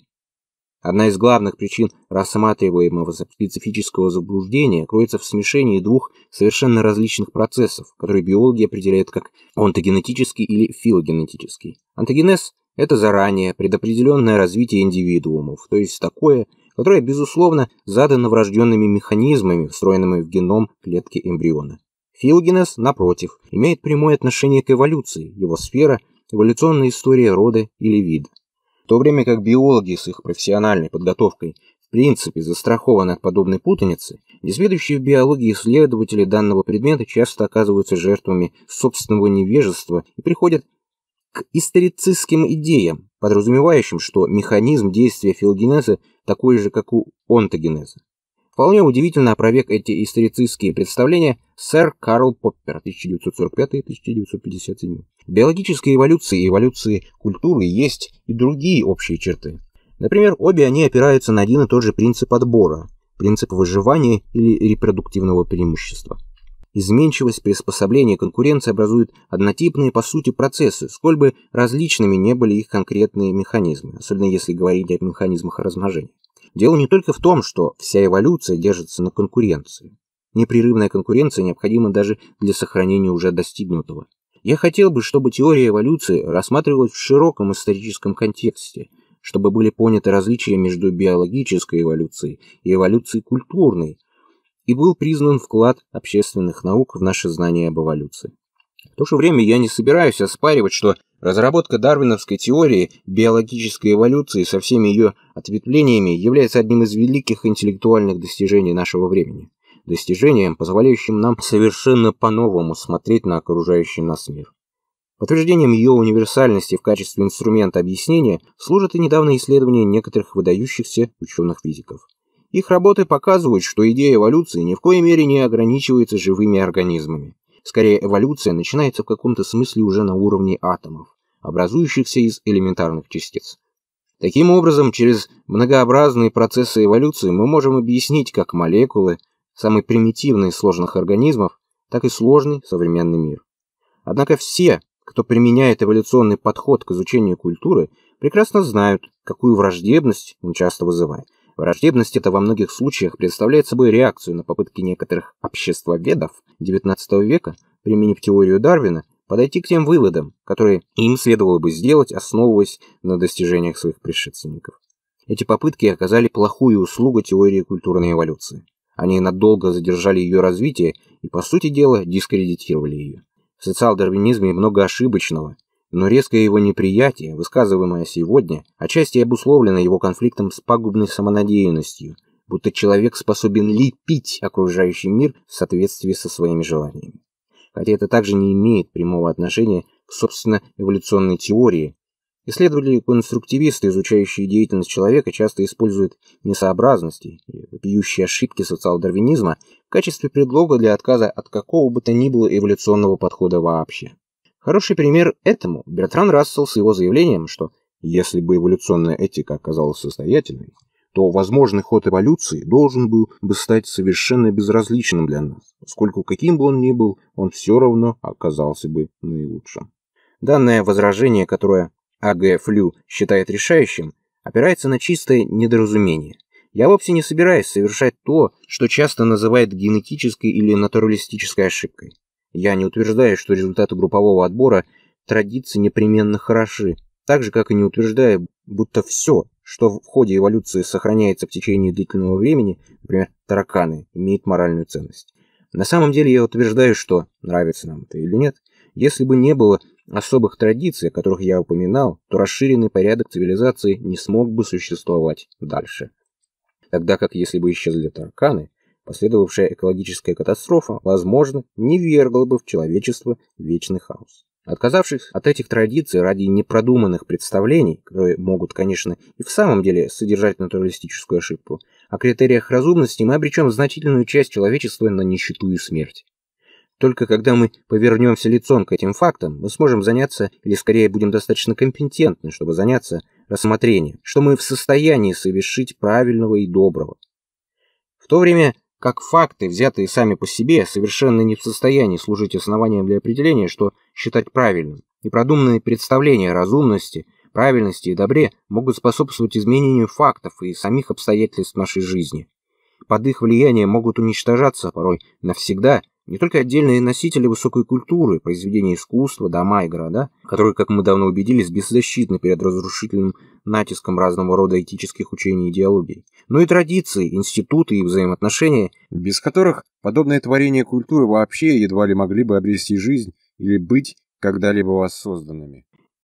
S2: Одна из главных причин рассматриваемого специфического заблуждения кроется в смешении двух совершенно различных процессов, которые биологи определяют как онтогенетический или филогенетический. Онтогенез – это заранее предопределенное развитие индивидуумов, то есть такое, которое, безусловно, задано врожденными механизмами, встроенными в геном клетки эмбриона. Филогенез, напротив, имеет прямое отношение к эволюции, его сфера – эволюционная история рода или вида. В то время как биологи с их профессиональной подготовкой в принципе застрахованы от подобной путаницы, несведущие в биологии исследователи данного предмета часто оказываются жертвами собственного невежества и приходят к историцистским идеям, подразумевающим, что механизм действия филогенеза такой же, как у онтогенеза. Вполне удивительно опроверг эти историцистские представления сэр Карл Поппер 1945-1957 биологической эволюции и эволюции культуры есть и другие общие черты. Например, обе они опираются на один и тот же принцип отбора, принцип выживания или репродуктивного преимущества. Изменчивость приспособления конкуренции образует однотипные по сути процессы, сколь бы различными не были их конкретные механизмы, особенно если говорить о механизмах размножения. Дело не только в том, что вся эволюция держится на конкуренции. Непрерывная конкуренция необходима даже для сохранения уже достигнутого. Я хотел бы, чтобы теория эволюции рассматривалась в широком историческом контексте, чтобы были поняты различия между биологической эволюцией и эволюцией культурной, и был признан вклад общественных наук в наше знание об эволюции. В то же время я не собираюсь оспаривать, что разработка дарвиновской теории биологической эволюции со всеми ее ответвлениями является одним из великих интеллектуальных достижений нашего времени достижением, позволяющим нам совершенно по-новому смотреть на окружающий нас мир. Подтверждением ее универсальности в качестве инструмента объяснения служат и недавние исследования некоторых выдающихся ученых-физиков. Их работы показывают, что идея эволюции ни в коей мере не ограничивается живыми организмами. Скорее, эволюция начинается в каком-то смысле уже на уровне атомов, образующихся из элементарных частиц. Таким образом, через многообразные процессы эволюции мы можем объяснить, как молекулы – самый примитивный из сложных организмов, так и сложный современный мир. Однако все, кто применяет эволюционный подход к изучению культуры, прекрасно знают, какую враждебность он часто вызывает. Враждебность это во многих случаях представляет собой реакцию на попытки некоторых обществоведов XIX века, применив теорию Дарвина, подойти к тем выводам, которые им следовало бы сделать, основываясь на достижениях своих предшественников. Эти попытки оказали плохую услугу теории культурной эволюции. Они надолго задержали ее развитие и, по сути дела, дискредитировали ее. В социал-дарвинизме много ошибочного, но резкое его неприятие, высказываемое сегодня, отчасти обусловлено его конфликтом с пагубной самонадеянностью, будто человек способен лепить окружающий мир в соответствии со своими желаниями. Хотя это также не имеет прямого отношения к, собственно, эволюционной теории, Исследователи-конструктивисты, изучающие деятельность человека, часто используют несообразности и вопиющие ошибки социал-дарвинизма в качестве предлога для отказа от какого бы то ни было эволюционного подхода вообще. Хороший пример этому Бертран Рассел с его заявлением, что если бы эволюционная этика оказалась состоятельной, то возможный ход эволюции должен был бы стать совершенно безразличным для нас, поскольку каким бы он ни был, он все равно оказался бы наилучшим. Данное возражение, которое а.Г. Флю считает решающим, опирается на чистое недоразумение. Я вовсе не собираюсь совершать то, что часто называют генетической или натуралистической ошибкой. Я не утверждаю, что результаты группового отбора традиции непременно хороши, так же, как и не утверждаю, будто все, что в ходе эволюции сохраняется в течение длительного времени, например, тараканы, имеет моральную ценность. На самом деле я утверждаю, что, нравится нам это или нет, если бы не было особых традиций, о которых я упоминал, то расширенный порядок цивилизации не смог бы существовать дальше. Тогда как если бы исчезли тарканы, последовавшая экологическая катастрофа, возможно, не вергла бы в человечество вечный хаос. Отказавшись от этих традиций ради непродуманных представлений, которые могут, конечно, и в самом деле содержать натуралистическую ошибку, о критериях разумности мы обречем значительную часть человечества на нищету и смерть. Только когда мы повернемся лицом к этим фактам, мы сможем заняться, или скорее будем достаточно компетентны, чтобы заняться рассмотрением, что мы в состоянии совершить правильного и доброго. В то время как факты, взятые сами по себе, совершенно не в состоянии служить основанием для определения, что считать правильным, и продуманные представления разумности, правильности и добре могут способствовать изменению фактов и самих обстоятельств нашей жизни. Под их влиянием могут уничтожаться порой навсегда не только отдельные носители высокой культуры, произведения искусства, дома и города, которые, как мы давно убедились, беззащитны перед разрушительным натиском разного рода этических учений и идеологий, но и традиции, институты и
S1: взаимоотношения, без которых подобное творение культуры вообще едва ли могли бы обрести жизнь или быть когда-либо воссозданными.